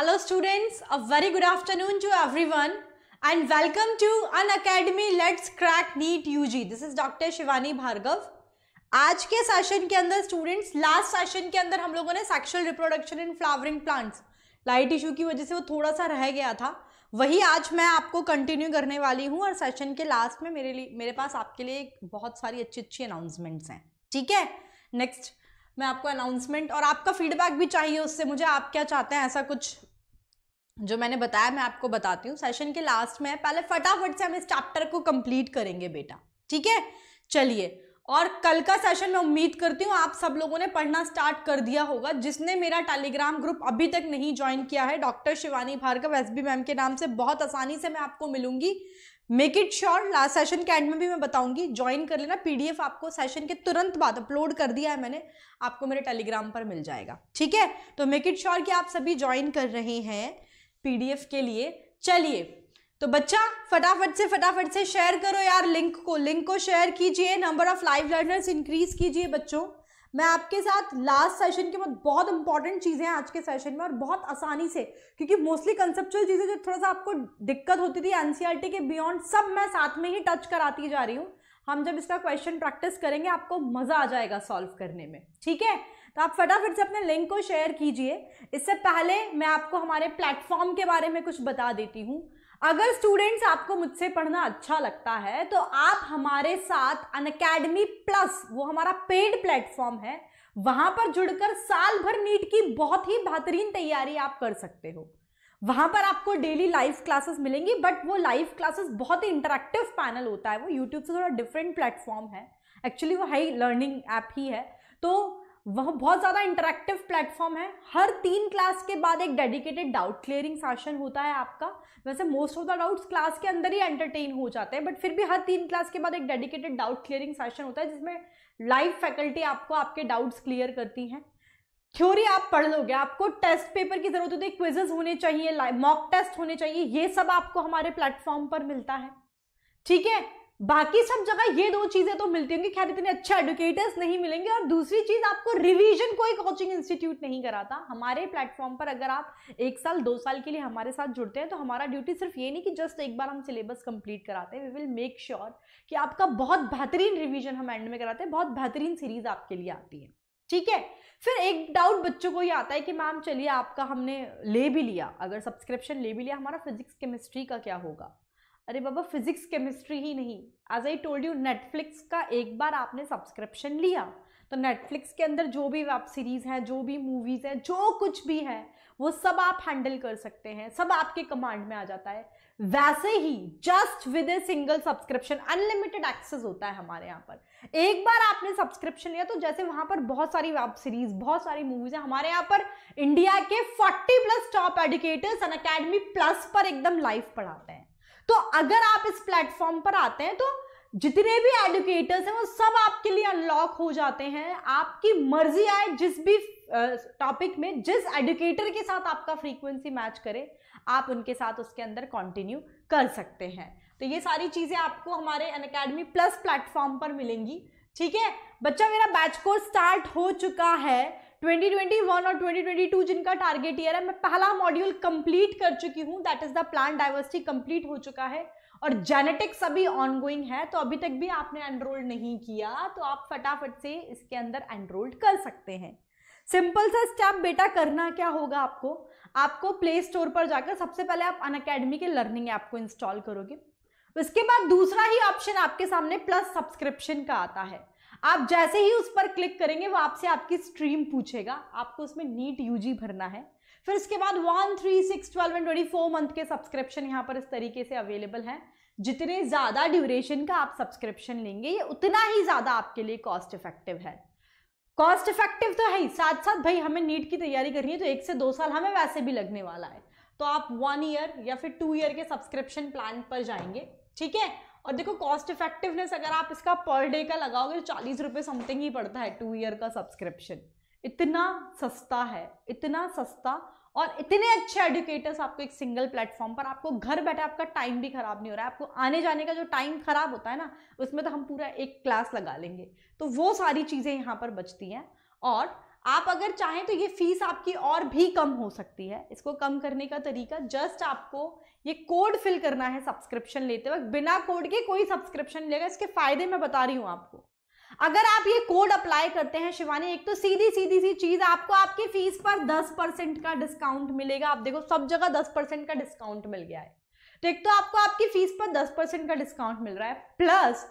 A very good afternoon to everyone and welcome to Unacademy let's crack NEET U G this is doctor Shivani Bhargav आज के session के अंदर students last session के अंदर हम लोगों ने sexual reproduction in flowering plants light issue की वजह से वो थोड़ा सा रह गया था वही आज मैं आपको कंटिन्यू करने वाली हूँ और सेशन के लास्ट में मेरे लिए मेरे पास आपके लिए बहुत सारी अच्छी अच्छी अनाउंसमेंट्स हैं ठीक है नेक्स्ट मैं आपको अनाउंसमेंट और आपका फीडबैक भी चाहिए उससे मुझे आप क्या चाहते हैं ऐसा कुछ जो मैंने बताया मैं आपको बताती हूँ सेशन के लास्ट में पहले फटाफट से हम इस चैप्टर को कंप्लीट करेंगे बेटा ठीक है चलिए और कल का सेशन मैं उम्मीद करती हूँ आप सब लोगों ने पढ़ना स्टार्ट कर दिया होगा जिसने मेरा टेलीग्राम ग्रुप अभी तक नहीं ज्वाइन किया है doctor Shivani Bhargav S B ma'am के नाम से बहुत आसानी से मैं आपको मिलूंगी make it sure last session के एंड में भी मैं बताऊंगी ज्वाइन कर लेना पीडीएफ आपको सेशन के तुरंत बाद अपलोड कर दिया है मैंने आपको मेरे टेलीग्राम पर मिल जाएगा ठीक है तो मेक इट श्योर कि आप सभी ज्वाइन कर रहे हैं पीडीएफ के लिए चलिए तो बच्चा फटाफट से फटाफट से शेयर करो यार लिंक को लिंक को शेयर कीजिए number of live learners increase कीजिए बच्चों मैं आपके साथ लास्ट सेशन के बाद बहुत इंपॉर्टेंट चीज़ें हैं आज के सेशन में और बहुत आसानी से क्योंकि मोस्टली कंसेप्चुअल चीज़ें जो थोड़ा सा आपको दिक्कत होती थी एनसीआर के बियॉन्ड सब मैं साथ में ही टच कराती जा रही हूँ हम जब इसका क्वेश्चन प्रैक्टिस करेंगे आपको मज़ा आ जाएगा सॉल्व करने में ठीक है तो आप फटाफट से अपने लिंक को शेयर कीजिए इससे पहले मैं आपको हमारे प्लेटफॉर्म के बारे में कुछ बता देती हूँ अगर स्टूडेंट्स आपको मुझसे पढ़ना अच्छा लगता है तो आप हमारे साथ अन अकेडमी प्लस वो हमारा पेड प्लेटफॉर्म है वहां पर जुड़कर साल भर नीट की बहुत ही बेहतरीन तैयारी आप कर सकते हो वहां पर आपको डेली लाइव क्लासेस मिलेंगी बट वो लाइव क्लासेस बहुत ही इंटरेक्टिव पैनल होता है वो यूट्यूब से थोड़ा डिफरेंट प्लेटफॉर्म है एक्चुअली वो हाई लर्निंग ऐप ही है तो वह बहुत ज़्यादा इंटरेक्टिव प्लेटफॉर्म है हर तीन क्लास के बाद एक डेडिकेटेड डाउट क्लियरिंग सेशन होता है आपका वैसे most of the doubts class के अंदर ही एंटरटेन हो जाते हैं बट फिर भी हर तीन क्लास के बाद एक डेडिकेटेड डाउट क्लियरिंग सेशन होता है जिसमें लाइव फैकल्टी आपको आपके डाउट्स क्लियर करती हैं थ्योरी आप पढ़ लोगे आपको टेस्ट पेपर की ज़रूरत होती है क्विजेज होने चाहिए मॉक टेस्ट होने चाहिए ये सब आपको हमारे प्लेटफॉर्म पर मिलता है ठीक है बाकी सब जगह ये दो चीजें तो मिलती होंगी खैर इतने अच्छे एडुकेटर्स नहीं मिलेंगे और दूसरी चीज आपको रिवीजन कोई कोचिंग इंस्टीट्यूट नहीं कराता हमारे प्लेटफॉर्म पर अगर आप एक साल दो साल के लिए हमारे साथ जुड़ते हैं तो हमारा ड्यूटी सिर्फ ये नहीं कि जस्ट एक बार हम सिलेबस कंप्लीट कराते हैं वी विल मेक श्योर कि आपका बहुत बेहतरीन रिविजन हम एंड में कराते हैं बहुत बेहतरीन सीरीज आपके लिए आती है ठीक है फिर एक डाउट बच्चों को ये आता है कि मैम चलिए आपका हमने ले भी लिया अगर सब्सक्रिप्शन ले भी लिया हमारा फिजिक्स केमिस्ट्री का क्या होगा अरे बाबा फिजिक्स केमिस्ट्री ही नहीं as I told you Netflix का एक बार आपने सब्सक्रिप्शन लिया तो नेटफ्लिक्स के अंदर जो भी वेब सीरीज़ हैं जो भी मूवीज़ हैं जो कुछ भी है वो सब आप हैंडल कर सकते हैं सब आपके कमांड में आ जाता है वैसे ही just with a single subscription unlimited access होता है हमारे यहाँ पर एक बार आपने सब्सक्रिप्शन लिया तो जैसे वहाँ पर बहुत सारी वेब सीरीज बहुत सारी मूवीज है हमारे यहाँ पर इंडिया के 40 plus top educators Unacademy plus पर एकदम लाइव पढ़ाते हैं तो अगर आप इस प्लेटफॉर्म पर आते हैं तो जितने भी एडुकेटर्स हैं वो सब आपके लिए अनलॉक हो जाते हैं आपकी मर्जी आए जिस भी टॉपिक में जिस एडुकेटर के साथ आपका फ्रीक्वेंसी मैच करे आप उनके साथ उसके अंदर कंटिन्यू कर सकते हैं तो ये सारी चीज़ें आपको हमारे अन अकेडमी प्लस प्लेटफॉर्म पर मिलेंगी ठीक है बच्चा मेरा बैच कोर्स स्टार्ट हो चुका है 2021 और 2022 जिनका टारगेट ईयर है मैं पहला मॉड्यूल कंप्लीट कर चुकी हूँ that is the plan diversity complete हो चुका है और जेनेटिक्स अभी ऑनगोइंग है तो अभी तक भी आपने एनरोल नहीं किया तो आप फटाफट से इसके अंदर एनरोल्ड कर सकते हैं सिंपल सा स्टेप बेटा करना क्या होगा आपको आपको प्ले स्टोर पर जाकर सबसे पहले आप अन अकेडमी के लर्निंग ऐप को इंस्टॉल करोगे उसके बाद दूसरा ही ऑप्शन आपके सामने प्लस सब्सक्रिप्शन का आता है आप जैसे ही उस पर क्लिक करेंगे वो आपसे आपकी स्ट्रीम पूछेगा आपको उसमें नीट यूजी भरना है फिर उसके बाद one three six twelve and twenty four month के सब्सक्रिप्शन यहाँ पर इस तरीके से अवेलेबल हैं जितने ज़्यादा ड्यूरेशन का आप सब्सक्रिप्शन लेंगे ये उतना ही ज़्यादा आपके लिए कॉस्ट इफेक्टिव है कॉस्ट इफेक्टिव तो है ही साथ साथ भाई हमें नीट की तैयारी करनी है तो एक से दो साल हमें वैसे भी लगने वाला है तो आप वन ईयर या फिर टू ईयर के सब्सक्रिप्शन प्लान पर जाएंगे ठीक है और देखो कॉस्ट इफेक्टिवनेस अगर आप इसका पर डे का लगाओगे तो चालीस रुपये समथिंग ही पड़ता है टू ईयर का सब्सक्रिप्शन इतना सस्ता है इतना सस्ता और इतने अच्छे एडुकेटर्स आपको एक सिंगल प्लेटफॉर्म पर आपको घर बैठे आपका टाइम भी खराब नहीं हो रहा है आपको आने जाने का जो टाइम खराब होता है ना उसमें तो हम पूरा एक क्लास लगा लेंगे तो वो सारी चीज़ें यहाँ पर बचती हैं और आप अगर चाहें तो ये फीस आपकी और भी कम हो सकती है इसको कम करने का तरीका जस्ट आपको ये कोड फिल करना है सब्सक्रिप्शन लेते वक्त बिना कोड के कोई सब्सक्रिप्शन लेगा इसके फायदे मैं बता रही हूँ आपको अगर आप ये कोड अप्लाई करते हैं शिवानी एक तो सीधी सीधी सी चीज आपको आपकी फीस पर दस परसेंट का डिस्काउंट मिलेगा आप देखो सब जगह दस परसेंट का डिस्काउंट मिल गया है तो एक तो आपको आपकी फीस पर दस परसेंट का डिस्काउंट मिल रहा है प्लस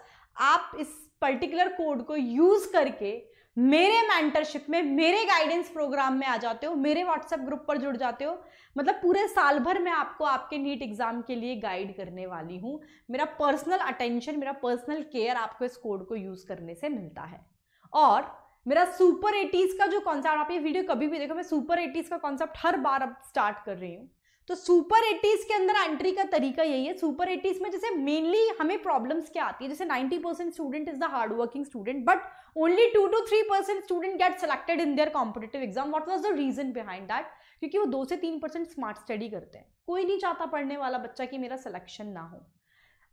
आप इस पर्टिकुलर कोड को यूज करके मेरे मेंटरशिप में मेरे गाइडेंस प्रोग्राम में आ जाते हो मेरे व्हाट्सएप ग्रुप पर जुड़ जाते हो मतलब पूरे साल भर मैं आपको आपके नीट एग्ज़ाम के लिए गाइड करने वाली हूँ मेरा पर्सनल अटेंशन मेरा पर्सनल केयर आपको इस कोड को यूज़ करने से मिलता है और मेरा सुपर एटीज़ का जो कॉन्सेप्ट आप ये वीडियो कभी भी देखो मैं सुपर एटीज़ का कॉन्सेप्ट हर बार अब स्टार्ट कर रही हूँ तो सुपर एटीज के अंदर एंट्री का तरीका यही है सुपर एटीज में जैसे मेनली हमें प्रॉब्लम्स क्या आती है जैसे 90 percent student is the hard working student but only 2 to 3 percent student get selected in competitive exam exam was the the reason behind that क्योंकि वो दो से तीन परसेंट स्मार्ट स्टडी करते हैं कोई नहीं चाहता पढ़ने वाला बच्चा कि मेरा सिलेक्शन ना हो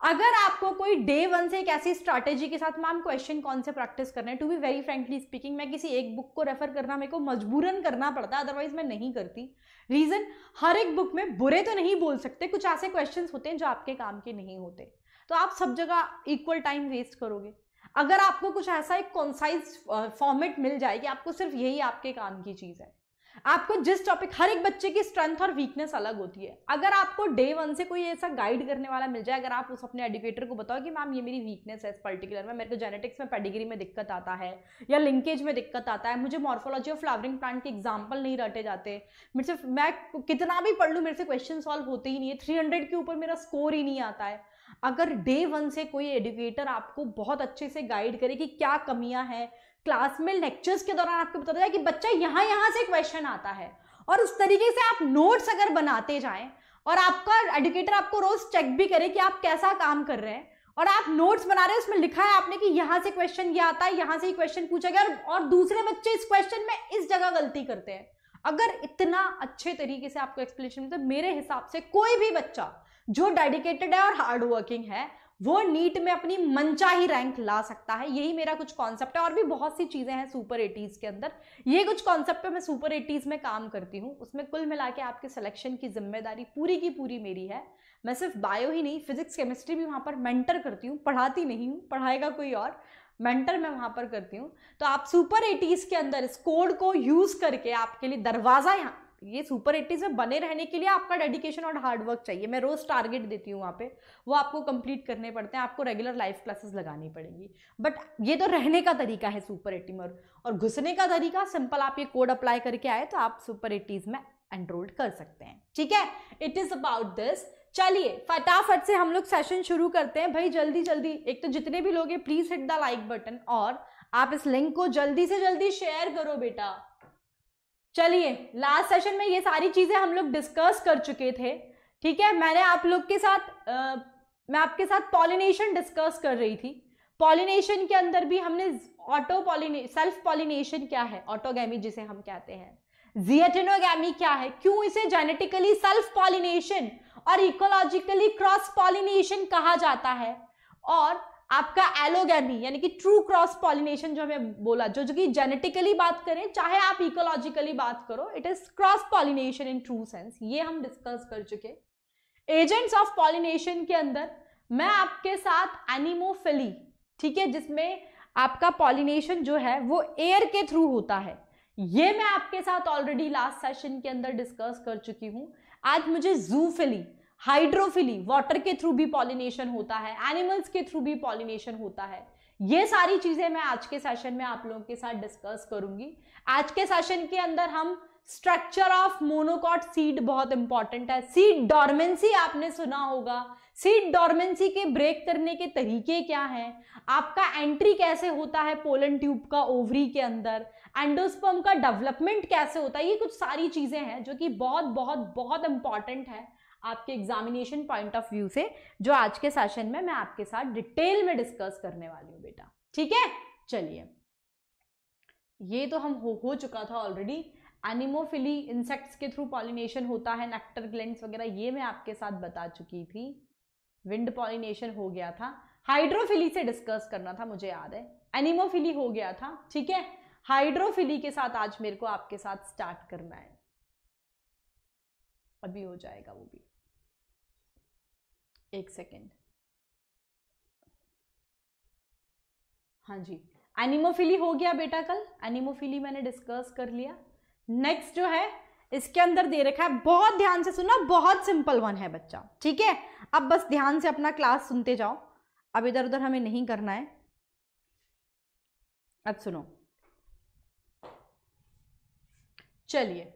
अगर आपको कोई डे वन से एक ऐसी स्ट्रैटेजी के साथ मैम क्वेश्चन कौन से प्रैक्टिस करना है to be very frankly speaking मैं किसी एक बुक को रेफर करना मेरे को मजबूरन करना पड़ता है अदरवाइज मैं नहीं करती रीज़न हर एक बुक में बुरे तो नहीं बोल सकते कुछ ऐसे क्वेश्चंस होते हैं जो आपके काम के नहीं होते तो आप सब जगह इक्वल टाइम वेस्ट करोगे अगर आपको कुछ ऐसा एक कॉन्साइज फॉर्मेट मिल जाए कि आपको सिर्फ यही आपके काम की चीज़ है आपको जिस टॉपिक हर एक बच्चे की स्ट्रेंथ और वीकनेस अलग होती है अगर आपको डे वन से कोई ऐसा गाइड करने वाला मिल जाए अगर आप उस अपने एडुकेटर को बताओ कि मैम ये मेरी वीकनेस है इस पर्टिकुलर में मेरे को जेनेटिक्स में पेडिग्री में दिक्कत आता है या लिंकेज में दिक्कत आता है मुझे मॉर्फोलॉजी और फ्लावरिंग प्लांट के एग्जाम्पल नहीं रटे जाते मेरे से मैं कितना भी पढ़ लूँ मेरे से क्वेश्चन सॉल्व होते ही नहीं है थ्री के ऊपर मेरा स्कोर ही नहीं आता है अगर डे वन से कोई एडुकेटर आपको बहुत अच्छे से गाइड करे कि क्या कमियां हैं क्लास में लेक्चर्स के दौरान आपको बता जाए कि बच्चा यहाँ यहाँ से क्वेश्चन आता है और उस तरीके से आप नोट्स अगर बनाते जाएं और आपका एडुकेटर आपको रोज चेक भी करे कि आप कैसा काम कर रहे हैं और आप नोट्स बना रहे हैं उसमें लिखा है आपने कि यहाँ से क्वेश्चन ये आता है यहाँ से ही क्वेश्चन पूछा गया और दूसरे बच्चे इस क्वेश्चन में इस जगह गलती करते हैं अगर इतना अच्छे तरीके से आपको एक्सप्लेनेशन मिलता तो मेरे हिसाब से कोई भी बच्चा जो डेडिकेटेड है और हार्ड वर्किंग है वो नीट में अपनी ही रैंक ला सकता है यही मेरा कुछ कॉन्सेप्ट है और भी बहुत सी चीज़ें हैं सुपर एटीज़ के अंदर ये कुछ कॉन्सेप्ट मैं सुपर एटीज़ में काम करती हूँ उसमें कुल मिला के आपके सिलेक्शन की जिम्मेदारी पूरी की पूरी मेरी है मैं सिर्फ बायो ही नहीं फिजिक्स केमिस्ट्री भी वहाँ पर मेंटर करती हूँ पढ़ाती नहीं हूँ पढ़ाएगा कोई और मेंटर मैं वहाँ पर करती हूँ तो आप सुपर एटीज़ के अंदर इस कोड को यूज़ करके आपके लिए दरवाज़ा यहाँ ये सुपर एट्टीज में बने रहने के लिए आपका डेडिकेशन और हार्डवर्क चाहिए मैं रोज़ टारगेट देती हूँ वहाँ पे वो आपको कंप्लीट करने पड़ते हैं आपको रेगुलर लाइफ क्लासेस लगानी पड़ेंगी बट ये तो रहने का तरीका है सुपर एट्टी में और घुसने का तरीका सिंपल आप ये कोड अप्लाई करके आए तो आप सुपर एट्टीज में एनरोल्ड कर सकते हैं ठीक है इट इज़ अबाउट दिस चलिए फटाफट से हम लोग सेशन शुरू करते हैं भाई जल्दी जल्दी एक तो जितने भी लोग हैं please hit the like button और आप इस लिंक को जल्दी से जल्दी शेयर करो बेटा चलिए लास्ट सेशन में ये सारी चीज़ें हम लोग डिस्कस कर चुके थे ठीक है मैंने आप लोग के साथ आ, मैं आपके साथ पॉलिनेशन डिस्कस कर रही थी पॉलिनेशन के अंदर भी हमने ऑटो पॉलिने सेल्फ पॉलिनेशन क्या है ऑटोगैमी जिसे हम कहते हैं जियटेनोगी क्या है क्यों इसे जेनेटिकली सेल्फ पॉलिनेशन और इकोलॉजिकली क्रॉस पॉलिनेशन कहा जाता है और आपका एलोगैमी यानी कि ट्रू क्रॉस पॉलिनेशन जो हमें बोला जो जो कि जेनेटिकली बात करें चाहे आप इकोलॉजिकली बात करो it is cross pollination in true sense ये हम डिस्कस कर चुके एजेंट्स ऑफ पॉलिनेशन के अंदर मैं आपके साथ एनिमोफिली ठीक है जिसमें आपका पॉलिनेशन जो है वो एयर के थ्रू होता है ये मैं आपके साथ ऑलरेडी लास्ट सेशन के अंदर डिस्कस कर चुकी हूँ आज मुझे जूफिली हाइड्रोफिली वाटर के थ्रू भी पॉलिनेशन होता है एनिमल्स के थ्रू भी पॉलिनेशन होता है ये सारी चीजें मैं आज के सेशन में आप लोगों के साथ डिस्कस करूंगी आज के सेशन के अंदर हम स्ट्रक्चर ऑफ मोनोकॉट सीड बहुत इंपॉर्टेंट है सीड डॉर्मेंसी आपने सुना होगा सीड डॉर्मेंसी के ब्रेक करने के तरीके क्या हैं आपका एंट्री कैसे होता है पोलन ट्यूब का ओवरी के अंदर एंडोस्पर्म का डेवलपमेंट कैसे होता है ये कुछ सारी चीजें हैं जो कि बहुत बहुत बहुत इंपॉर्टेंट है आपके एग्जामिनेशन पॉइंट ऑफ व्यू से जो आज के सेशन में मैं आपके साथ डिटेल में डिस्कस करने वाली हूँ बेटा ठीक है चलिए ये तो हम हो हो चुका था ऑलरेडी एनिमोफिली इंसेक्ट्स के थ्रू पॉलिनेशन होता है नेक्टर ग्लैंड्स वगैरह ये मैं आपके साथ बता चुकी थी विंड पॉलिनेशन हो गया था हाइड्रोफिली से डिस्कस करना था मुझे याद है एनिमोफिली हो गया था ठीक है हाइड्रोफिली के साथ आज मेरे को आपके साथ स्टार्ट करना है अभी हो जाएगा वो भी एक सेकेंड हाँ जी एनिमोफिली हो गया बेटा कल एनिमोफिली मैंने डिस्कस कर लिया नेक्स्ट जो है इसके अंदर दे रखा है बहुत ध्यान से सुना बहुत सिंपल वन है बच्चा ठीक है अब बस ध्यान से अपना क्लास सुनते जाओ अब इधर उधर हमें नहीं करना है अब सुनो चलिए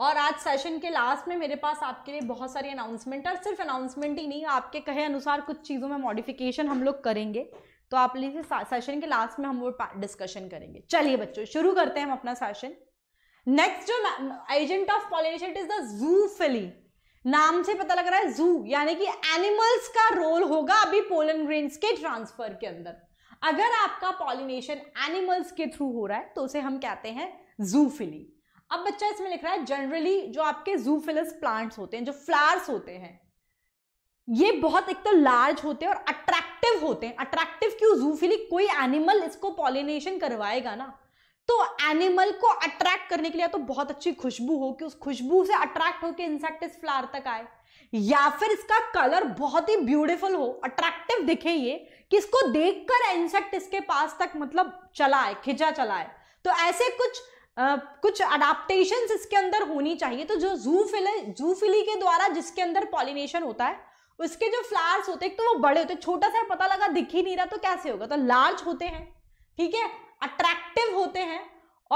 और आज सेशन के लास्ट में मेरे पास आपके लिए बहुत सारी अनाउंसमेंट है सिर्फ अनाउंसमेंट ही नहीं आपके कहे अनुसार कुछ चीज़ों में मॉडिफिकेशन हम लोग करेंगे तो आप लीजिए सेशन के लास्ट में हम वो डिस्कशन करेंगे चलिए बच्चों शुरू करते हैं हम अपना सेशन नेक्स्ट जो agent of pollination is the phily नाम से पता लग रहा है जू यानी कि एनिमल्स का रोल होगा अभी पोलन ग्रेन्स के ट्रांसफर के अंदर अगर आपका पॉलिनेशन एनिमल्स के थ्रू हो रहा है तो उसे हम कहते हैं फिली अब बच्चा इसमें लिख रहा है जनरली जो आपके जूफिलस प्लांट्स होते हैं जो फ्लावर्स होते हैं ये बहुत एक तो लार्ज होते हैं और अट्रैक्टिव होते हैं अट्रैक्टिव क्यों जूफिली कोई एनिमल इसको पॉलिनेशन करवाएगा ना तो एनिमल को अट्रैक्ट करने के लिए तो बहुत अच्छी खुशबू हो कि उस खुशबू से अट्रैक्ट होकर इंसेक्ट इस फ्लावर तक आए या फिर इसका कलर बहुत ही ब्यूटीफुल हो अट्रैक्टिव दिखे ये कि इसको देखकर इंसेक्ट इसके पास तक मतलब चलाए खिंचा चलाए तो ऐसे कुछ कुछ अडाप्टेशन इसके अंदर होनी चाहिए तो जो जूफिल जूफिली के द्वारा जिसके अंदर पॉलिनेशन होता है उसके जो फ्लावर्स होते हैं तो वो बड़े होते हैं छोटा सा पता लगा दिख ही नहीं रहा तो कैसे होगा तो लार्ज होते हैं ठीक है अट्रैक्टिव होते हैं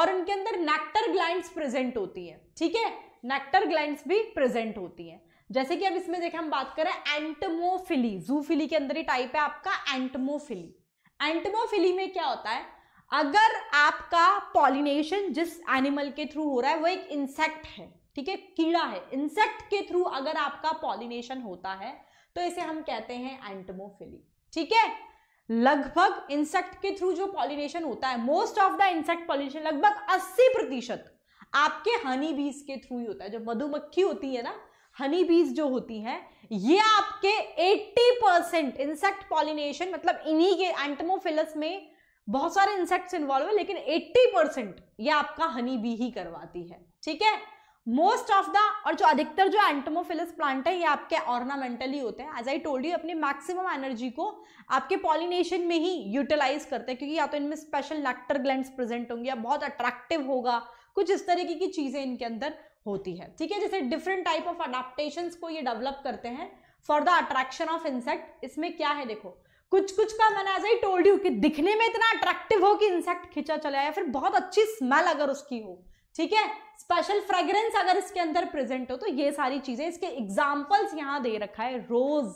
और उनके अंदर नेक्टर ग्लैंड प्रेजेंट होती है ठीक है नेक्टर ग्लैंड भी प्रेजेंट होती है जैसे कि अब इसमें देखें हम बात करें एंटमोफिली जूफिली के अंदर ही टाइप है आपका एंटमोफिली एंटमोफिली में क्या होता है अगर आपका पॉलिनेशन जिस एनिमल के थ्रू हो रहा है वो एक इंसेक्ट है ठीक है कीड़ा है इंसेक्ट के थ्रू अगर आपका पॉलिनेशन होता है तो इसे हम कहते हैं एंटमोफिली ठीक है लगभग इंसेक्ट के थ्रू जो पॉलिनेशन होता है most of the insect pollination लगभग 80 प्रतिशत आपके हनी बीज के थ्रू ही होता है जो मधुमक्खी होती है ना हनी बीज जो होती है ये आपके 80 परसेंट इंसेक्ट पॉलिनेशन मतलब इन्हीं के एंटमोफिलस में बहुत सारे इंसेक्ट्स इन्वॉल्व है लेकिन 80 परसेंट यह आपका हनी बी ही करवाती है ठीक है मोस्ट ऑफ द और जो अधिकतर जो एंटमोफिलस प्लांट है ये आपके ऑर्नामेंटली होते हैं एज आई टोल्ड यू अपनी मैक्सिमम एनर्जी को आपके पॉलिनेशन में ही यूटिलाइज करते हैं क्योंकि या तो इनमें स्पेशल नेक्टर ग्लैंड प्रेजेंट होंगे या बहुत अट्रैक्टिव होगा कुछ इस तरीके की चीज़ें इनके अंदर होती है ठीक है जैसे डिफरेंट टाइप ऑफ अडाप्टेशन को ये डेवलप करते हैं for the attraction of insect इसमें क्या है देखो कुछ कुछ का मैंने ऐसा ही टोल्ड यू कि दिखने में इतना अट्रैक्टिव हो कि इंसेक्ट खिंचा चला या फिर बहुत अच्छी स्मेल अगर उसकी हो ठीक है स्पेशल फ्रेग्रेंस अगर इसके अंदर प्रेजेंट हो तो ये सारी चीजें इसके एग्जाम्पल्स यहाँ दे रखा है रोज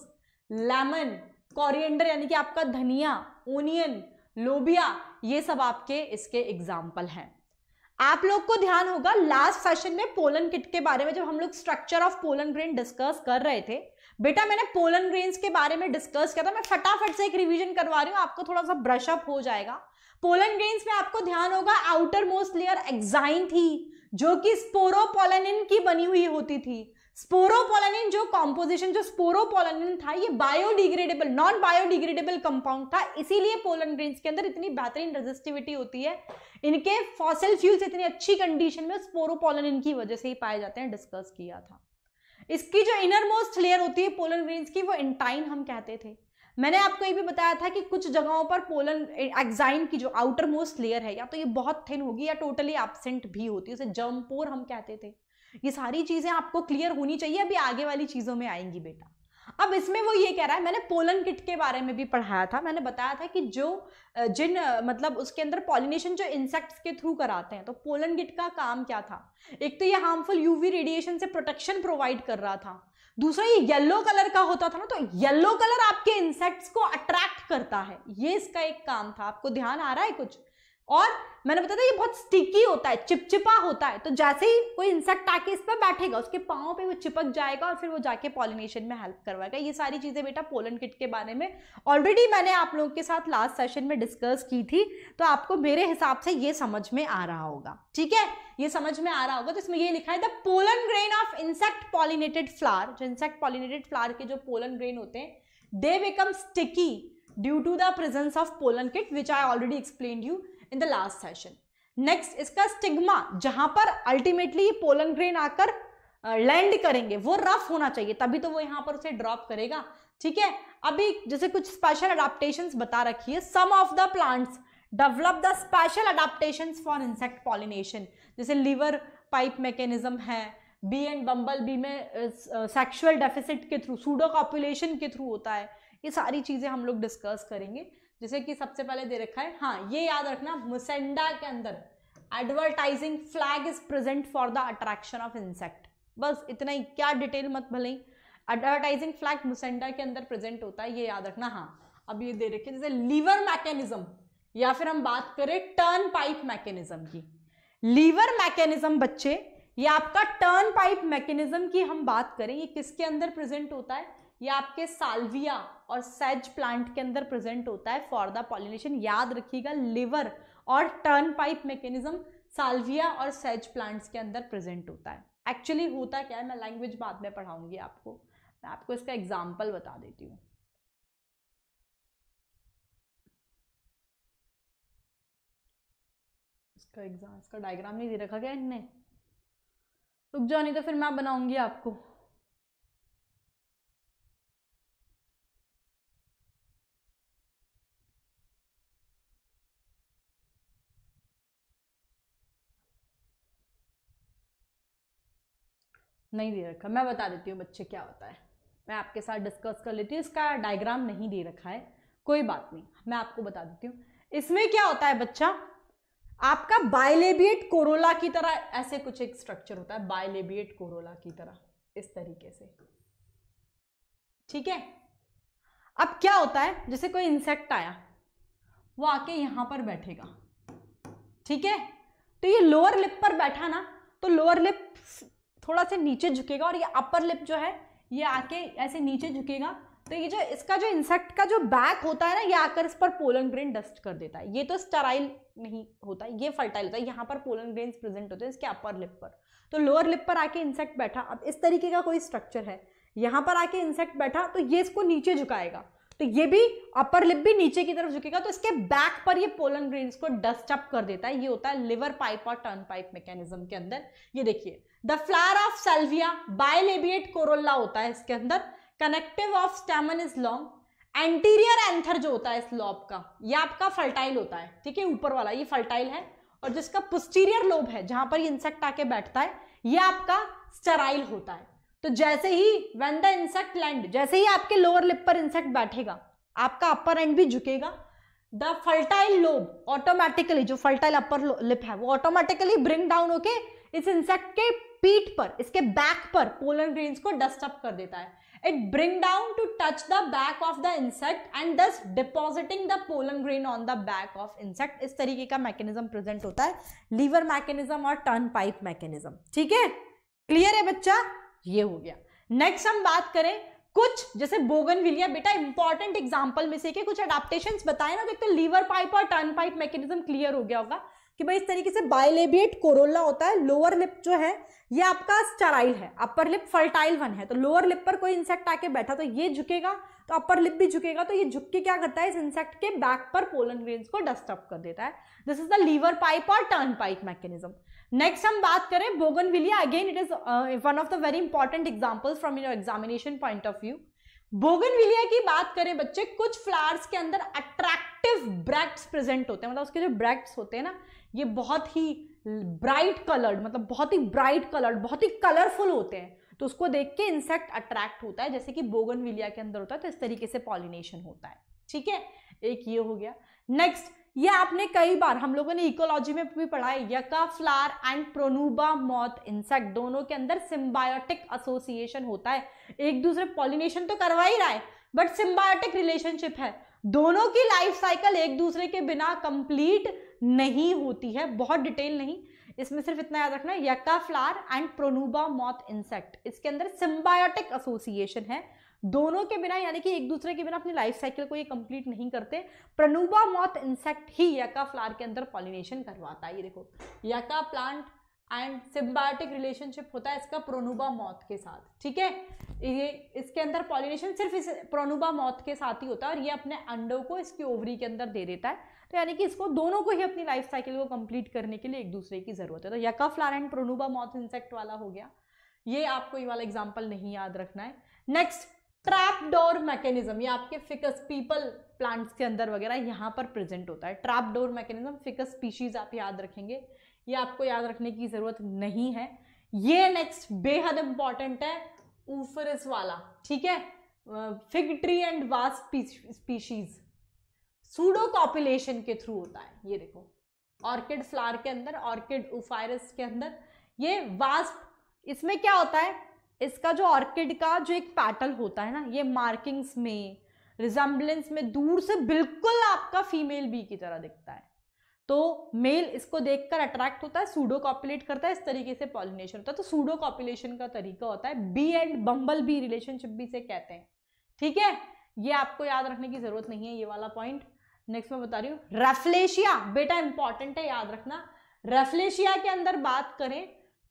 लेमन कॉरिएंडर यानी कि आपका धनिया ओनियन लोबिया ये सब आपके इसके एग्जाम्पल हैं आप लोग को ध्यान होगा लास्ट सेशन में पोलन किट के बारे में जब हम लोग structure of pollen grain discuss कर रहे थे बेटा मैंने पोलन ग्रेन्स के बारे में डिस्कस किया था मैं फटाफट से एक रिवीजन करवा रही हूँ आपको थोड़ा सा ब्रशअप हो जाएगा पोलन ग्रेन्स में आपको ध्यान होगा आउटर मोस्ट लेयर एक्साइन थी जो कि स्पोरोपोलेनिन की बनी हुई होती थी स्पोरोपोलेनिन जो कॉम्पोजिशन जो स्पोरोपोलेनिन था ये बायोडिग्रेडेबल नॉन बायोडिग्रेडेबल कंपाउंड था इसीलिए पोलन ग्रेन्स के अंदर इतनी बेहतरीन रेजिस्टिविटी होती है इनके फॉसिल फ्यूल्स इतनी अच्छी कंडीशन में स्पोरोपोलेनिन की वजह से ही पाए जाते हैं डिस्कस किया था इसकी जो इनर मोस्ट लेयर होती है पोलन ग्रेन्स की वो एंटाइन हम कहते थे मैंने आपको ये भी बताया था कि कुछ जगहों पर पोलन एक्साइन की जो आउटर मोस्ट लेयर है या तो ये बहुत थिन होगी या टोटली एबसेंट भी होती है उसे जम्पोर हम कहते थे ये सारी चीज़ें आपको क्लियर होनी चाहिए अभी आगे वाली चीज़ों में आएंगी बेटा अब इसमें वो ये कह रहा है मैंने पोलन किट के बारे में भी पढ़ाया था मैंने बताया था कि जो जिन मतलब उसके अंदर पॉलिनेशन जो इंसेक्ट्स के थ्रू कराते हैं तो पोलन किट का काम क्या था एक तो ये हार्मफुल यूवी रेडिएशन से प्रोटेक्शन प्रोवाइड कर रहा था दूसरा ये येलो कलर का होता था ना तो येलो कलर आपके इंसेक्ट्स को अट्रैक्ट करता है ये इसका एक काम था आपको ध्यान आ रहा है कुछ और मैंने बताया था ये बहुत स्टिकी होता है चिपचिपा होता है तो जैसे ही कोई इंसेक्ट आके इस पर बैठेगा उसके पाँव पे वो चिपक जाएगा और फिर वो जाके पॉलिनेशन में हेल्प करवाएगा ये सारी चीज़ें बेटा पोलन किट के बारे में ऑलरेडी मैंने आप लोगों के साथ लास्ट सेशन में डिस्कस की थी तो आपको मेरे हिसाब से ये समझ में आ रहा होगा ठीक है ये समझ में आ रहा होगा तो इसमें ये लिखा है the pollen grain of insect pollinated flower जो इंसेक्ट पॉलिनेटेड फ्लावर के जो पोलन ग्रेन होते हैं they become sticky due to the presence of pollen kit which I already explain you in the last session next इसका stigma जहां पर ultimately pollen grain आकर land करेंगे वो रफ होना चाहिए तभी तो वो यहाँ पर उसे ड्रॉप करेगा ठीक है अभी जैसे कुछ स्पेशल अडाप्टेशन बता रखी है some of the plants develop the special adaptation for insect pollination जैसे लीवर पाइप मैकेनिज्म है बी एंड बम्बल बी में सेक्शुअल डेफिसिट के थ्रू सूडो कॉपुलेशन के थ्रू होता है ये सारी चीज़ें हम लोग डिस्कस करेंगे जैसे कि सबसे पहले दे रखा है हाँ ये याद रखना मुसेंडा के अंदर advertising flag is present for the attraction of insect बस इतना ही क्या डिटेल मत भले ही एडवर्टाइजिंग फ्लैग मुसेंडा के अंदर प्रेजेंट होता है ये याद रखना हाँ अब ये दे रखे जैसे लीवर मैकेनिज्म या फिर हम बात करें टर्न पाइप मैकेनिज्म की लीवर मैकेनिज्म बच्चे ये आपका टर्न पाइप मैकेनिज्म की हम बात करें ये किसके अंदर प्रेजेंट होता है ये आपके साल्विया और सेज प्लांट के अंदर प्रेजेंट होता है फॉर द पॉलिनेशन याद रखिएगा लिवर और टर्न पाइप मैकेनिज्म साल्विया और सेज प्लांट्स के अंदर प्रेजेंट होता है एक्चुअली होता क्या है मैं लैंग्वेज बाद में पढ़ाऊंगी आपको मैं आपको इसका एग्जाम्पल बता देती हूँ इसका एग्जाम इसका डायग्राम नहीं दे रखा क्या इनने रुक जाओ नहीं तो फिर मैं बनाऊंगी आपको नहीं दे रखा मैं बता देती हूँ बच्चे क्या होता है मैं आपके साथ डिस्कस कर लेती हूँ इसका डायग्राम नहीं दे रखा है कोई बात नहीं मैं आपको बता देती हूँ इसमें क्या होता है बच्चा आपका बायलेबिएट कोरोला की तरह ऐसे कुछ एक स्ट्रक्चर होता है बायलेबिएट कोरोला की तरह इस तरीके से ठीक है अब क्या होता है जैसे कोई इंसेक्ट आया वो आके यहां पर बैठेगा ठीक है तो ये लोअर लिप पर बैठा ना तो लोअर लिप थोड़ा सा नीचे झुकेगा और ये अपर लिप जो है ये आके ऐसे नीचे झुकेगा तो ये जो इसका जो इंसेक्ट का जो बैक होता है ना ये आकर इस पर पोलन ग्रेन डस्ट कर देता है ये तो स्टराइल नहीं होता ये फर्टाइल होता है यहाँ पर पोलन ग्रेन प्रेजेंट होते हैं इसके अपर लिप पर तो लोअर लिप पर आके इंसेक्ट बैठा अब इस तरीके का कोई स्ट्रक्चर है यहाँ पर आके इंसेक्ट बैठा तो ये इसको नीचे झुकाएगा तो ये भी अपर लिप भी नीचे की तरफ झुकेगा तो इसके बैक पर ये पोलन ग्रेन को डस्ट अप कर देता है ये होता है लिवर पाइप और टर्न पाइप मैकेनिज्म के अंदर ये देखिए the flower of salvia bilabiate corolla होता है इसके अंदर connective of stamen is long anterior anther जो होता है इस लॉब का ये आपका फर्टाइल होता है ठीक है ऊपर वाला ये फर्टाइल है और जिसका पुस्टीरियर लोब है जहां पर इंसेक्ट आके बैठता है ये आपका स्टेराइल होता है तो जैसे ही वेन द इंसेक्ट लैंड जैसे ही आपके लोअर लिप पर इंसेक्ट बैठेगा आपका अपर एंड भी झुकेगा द फर्टाइल लोब ऑटोमेटिकली जो फर्टाइल अपर लिप है वो ऑटोमेटिकली ब्रिंग डाउन होके इस इंसेक्ट के पीठ पर इसके बैक पर पोलन ग्रेन्स को डस्टअप कर देता है it bring down to touch the back of the insect and thus depositing the pollen grain on the back of insect इस तरीके का मैकेनिज्म प्रेजेंट होता है लीवर मैकेनिज्म और टर्न पाइप मैकेनिज्म ठीक है क्लियर है बच्चा ये हो गया नेक्स्ट हम बात करें कुछ जैसे बोगन विलिया बेटा इंपॉर्टेंट एग्जाम्पल में से के कुछ अडाप्टेशन बताए ना देखते लीवर पाइप और टर्न पाइप मैकेनिज्म क्लियर हो गया होगा कि भाई इस तरीके से बाइलेबिएट कोरोला होता है लोअर लिप जो है ये आपका स्टराइल है अपर लिप फर्टाइल वन है तो लोअर लिप पर कोई इंसेक्ट आके बैठा तो ये झुकेगा तो अपर लिप भी झुकेगा तो ये झुक के क्या करता है इस इंसेक्ट के बैक पर पोलन ग्रेन्स को डिस्टर्ब कर देता है this is the lever pipe और टर्न पाइप मैकेनिज्म नेक्स्ट हम बात करें bougainvillea again it is one of the very important example from your examination point of view bougainvillea की बात करें बच्चे कुछ फ्लावर्स के अंदर अट्रैक्टिव ब्रैक्ट्स प्रेजेंट होते हैं मतलब उसके जो ब्रैक्ट्स होते हैं ना ये बहुत ही ब्राइट कलर्ड मतलब बहुत ही ब्राइट कलर्ड बहुत ही कलरफुल होते हैं तो उसको देख के इंसेक्ट अट्रैक्ट होता है जैसे कि बोगनविलिया के अंदर होता है तो इस तरीके से पॉलिनेशन होता है ठीक है एक ये हो गया नेक्स्ट ये आपने कई बार हम लोगों ने इकोलॉजी में भी पढ़ा है yucca flower and pronuba moth insect दोनों के अंदर सिम्बायोटिक एसोसिएशन होता है एक दूसरे पॉलिनेशन तो करवा ही रहा है बट सिम्बायोटिक रिलेशनशिप है दोनों की लाइफ साइकिल एक दूसरे के बिना कंप्लीट नहीं होती है बहुत डिटेल नहीं इसमें सिर्फ इतना याद रखना yucca flower and pronuba moth insect इसके अंदर सिम्बायोटिक एसोसिएशन है दोनों के बिना यानी कि एक दूसरे के बिना अपनी लाइफ साइकिल को ये कंप्लीट नहीं करते प्रनुबा मॉथ इंसेक्ट ही यका फ्लावर के अंदर पॉलिनेशन करवाता है ये देखो यका प्लांट एंड सिम्बायोटिक रिलेशनशिप होता है इसका प्रोनुबा मौत के साथ ठीक है ये इसके अंदर पॉलिनेशन सिर्फ इस प्रोनुबा मौत के साथ ही होता है और ये अपने अंडों को इसकी ओवरी के अंदर दे देता है तो यानी कि इसको दोनों को ही अपनी लाइफ साइकिल को कंप्लीट करने के लिए एक दूसरे की ज़रूरत है तो yucca flower and pronuba moth insect वाला हो गया ये आपको ये वाला एग्जाम्पल नहीं याद रखना है नेक्स्ट ट्रैप डोर मैकेनिज्म ये आपके फिकस पीपल प्लांट्स के अंदर वगैरह यहाँ पर प्रेजेंट होता है trap door mechanism ficus species आप याद रखेंगे ये आपको याद रखने की ज़रूरत नहीं है ये नेक्स्ट बेहद इंपॉर्टेंट है ऊफरस वाला ठीक है fig tree and wasp species pseudo copulation के थ्रू होता है ये देखो ऑर्किड फ्लावर के अंदर ऑर्किड उफायरस के अंदर ये वास्प इसमें क्या होता है इसका जो ऑर्किड का जो एक पैटल होता है ना ये मार्किंग्स में रिजम्बलेंस में दूर से बिल्कुल आपका फीमेल बी की तरह दिखता है तो मेल इसको देखकर अट्रैक्ट होता है सूडो कॉपुलेट करता है इस तरीके से पॉलिनेशन होता है तो सूडो कॉपुलेशन का तरीका होता है bee and bumble bee relationship भी से कहते हैं ठीक है ये आपको याद रखने की जरूरत नहीं है ये वाला पॉइंट नेक्स्ट मैं बता रही हूँ रेफलेशिया बेटा इंपॉर्टेंट है याद रखना रेफलेशिया के अंदर बात करें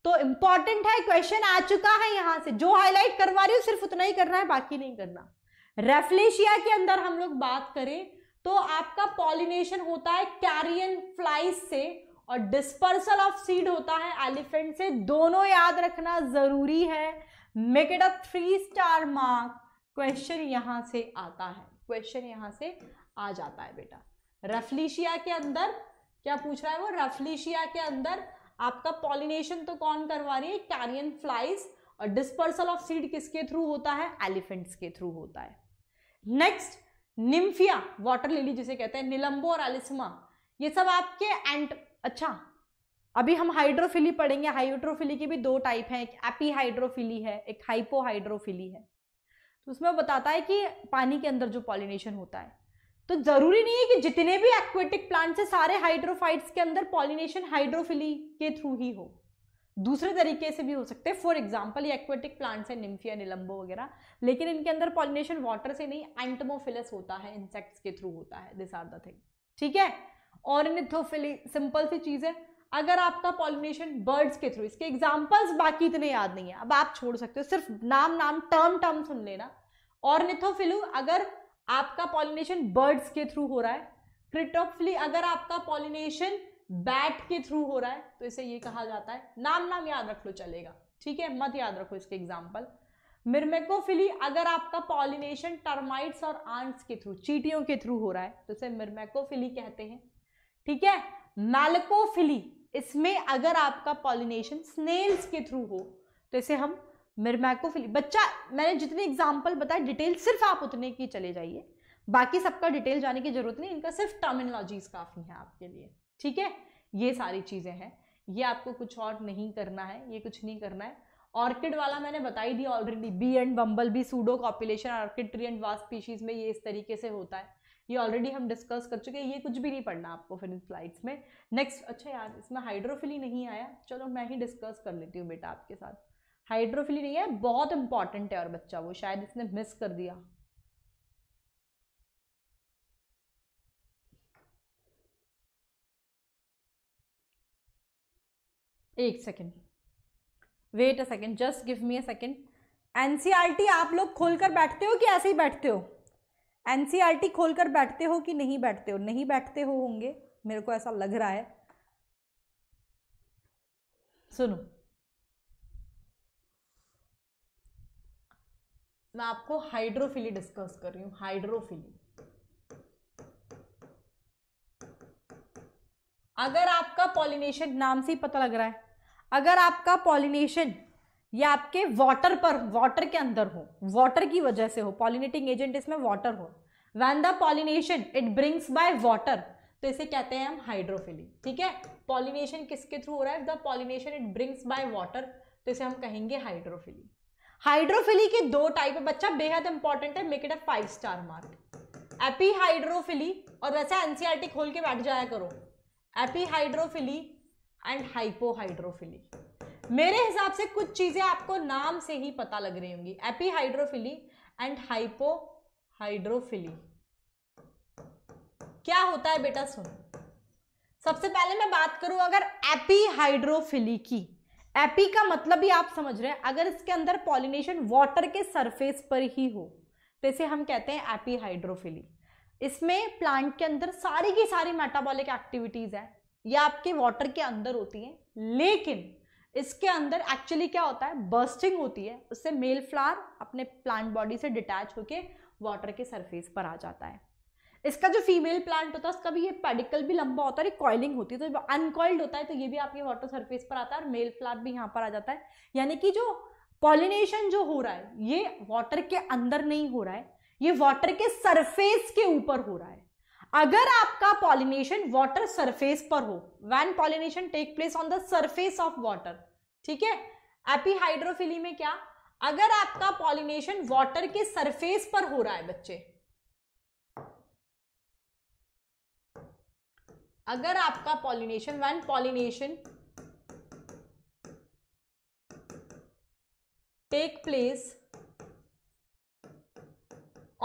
तो इंपॉर्टेंट है क्वेश्चन आ चुका है यहां से जो हाईलाइट करवा रही हूँ सिर्फ उतना ही करना है बाकी नहीं करना रेफलेशिया के अंदर हम लोग बात करें तो आपका पॉलिनेशन होता है कैरियन फ्लाइज से और डिस्पर्सल ऑफ सीड होता है एलिफेंट से दोनों याद रखना जरूरी है make it a three star mark question यहां से आता है क्वेश्चन यहां से आ जाता है बेटा रफलीशिया के अंदर क्या पूछ रहा है वो रफलीशिया के अंदर आपका पॉलिनेशन तो कौन करवा रही है कैरियन फ्लाइज और डिस्पर्सल ऑफ सीड किसके थ्रू होता है एलिफेंट्स के थ्रू होता है नेक्स्ट निम्फिया वाटर लिली जिसे कहते हैं निलंबो और एलिस्मा ये सब आपके एंट अच्छा अभी हम हाइड्रोफिली पढ़ेंगे हाइड्रोफिली की भी दो टाइप हैं एक एपी हाइड्रोफिली है एक हाइपोहाइड्रोफिली है तो उसमें बताता है कि पानी के अंदर जो पॉलिनेशन होता है तो जरूरी नहीं है कि जितने भी एक्वेटिक प्लांट्स है सारे हाइड्रोफाइट्स के अंदर पॉलिनेशन हाइड्रोफिली के थ्रू ही हो दूसरे तरीके से भी हो सकते हैं फॉर एग्जाम्पल ये एक्वेटिक प्लांट्स हैं निम्फिया निलंबो वगैरह लेकिन इनके अंदर पॉलिनेशन वाटर से नहीं एंटमोफिलस होता है इंसेक्ट्स के थ्रू होता है दिस आर द थिंग ठीक है और निथोफिली सिंपल सी चीज़ है अगर आपका पॉलिनेशन बर्ड्स के थ्रू इसके एग्जाम्पल्स बाकी इतने याद नहीं है अब आप छोड़ सकते हो सिर्फ नाम नाम टर्म टर्म सुन लेना और निथोफिलू अगर आपका पॉलिनेशन बर्ड्स के थ्रू हो रहा है क्रिटोफली अगर आपका पॉलिनेशन बैट के थ्रू हो रहा है तो इसे ये कहा जाता है नाम नाम याद रख लो चलेगा ठीक है मत याद रखो इसके एग्जाम्पल मिर्मेकोफिली अगर आपका पॉलिनेशन टर्माइट्स और आंट्स के थ्रू चीटियों के थ्रू हो रहा है तो इसे मिर्मेकोफिली कहते हैं ठीक है मैलकोफिली इसमें अगर आपका पॉलिनेशन स्नेल्स के थ्रू हो तो इसे हम मिर्मैकोफिली बच्चा मैंने जितने एग्जाम्पल बताए डिटेल सिर्फ आप उतने की चले जाइए बाकी सबका डिटेल जाने की जरूरत नहीं इनका सिर्फ टर्मिनोलॉजीज काफ़ी हैं आपके लिए ठीक है ये सारी चीज़ें हैं ये आपको कुछ और नहीं करना है ये कुछ नहीं करना है ऑर्किड वाला मैंने बताई दी already bee and bumble bee pseudo copulation orchid tree and wasp species में ये इस तरीके से होता है ये ऑलरेडी हम डिस्कस कर चुके हैं ये कुछ भी नहीं पढ़ना आपको फिर इन स्लाइड्स में नेक्स्ट अच्छा यार इसमें हाइड्रोफिली नहीं आया चलो मैं ही डिस्कस कर लेती हूँ बेटा आपके साथ हाइड्रोफिली नहीं है बहुत इंपॉर्टेंट है और बच्चा वो शायद इसने मिस कर दिया एक second wait a second just give me a second NCERT आप लोग खोलकर बैठते हो कि ऐसे ही बैठते हो खोल e खोलकर बैठते हो कि नहीं बैठते हो नहीं बैठते हो होंगे मेरे को ऐसा लग रहा है सुनो मैं आपको हाइड्रोफिली डिस्कस कर रही हूं हाइड्रोफिली अगर आपका पॉलिनेशन नाम से ही पता लग रहा है अगर आपका पॉलिनेशन या आपके वाटर पर वाटर के अंदर हो वाटर की वजह से हो पॉलिनेटिंग एजेंट इसमें वाटर हो when the pollination it brings by water तो इसे कहते हैं हम हाइड्रोफिली ठीक है पॉलिनेशन किसके थ्रू हो रहा है pollination it brings by water तो इसे हम कहेंगे हाइड्रोफिली हाइड्रोफिली के दो टाइप है बच्चा बेहद इंपॉर्टेंट है make it a five star mark epihydrophily और वैसे एनसीआरटी e खोल के बैठ जाया करो एपी हाइड्रोफिली एंड हाइपोहाइड्रोफिली मेरे हिसाब से कुछ चीजें आपको नाम से ही पता लग रही होंगी epihydrophily and hypohydrophily क्या होता है बेटा सुन सबसे पहले मैं बात करूं अगर एपी हाइड्रोफिली की एपी का मतलब भी आप समझ रहे हैं अगर इसके अंदर पॉलिनेशन वाटर के सरफेस पर ही हो तो इसे हम कहते हैं एपी हाइड्रोफिली इसमें प्लांट के अंदर सारी की सारी मेटाबॉलिक एक्टिविटीज है या आपके वाटर के अंदर होती है लेकिन इसके अंदर एक्चुअली क्या होता है बर्स्टिंग होती है उससे मेल फ्लावर अपने प्लांट बॉडी से डिटैच होके वाटर के सरफेस पर आ जाता है इसका जो फीमेल प्लांट होता है उसका भी ये पेडिकल भी लंबा होता है कॉइलिंग होती है तो अनकॉइल्ड होता है तो ये भी आपके वाटर सरफेस पर आता है और मेल प्लांट भी यहाँ पर आ जाता है यानी कि जो पॉलिनेशन जो हो रहा है ये वाटर के अंदर नहीं हो रहा है ये वाटर के सरफेस के ऊपर हो रहा है अगर आपका पॉलिनेशन वाटर सरफेस पर हो when pollination take place on the surface of water ठीक है एपी हाइड्रोफिली में क्या अगर आपका पॉलिनेशन वाटर के सरफेस पर हो रहा है बच्चे अगर आपका pollination when pollination take place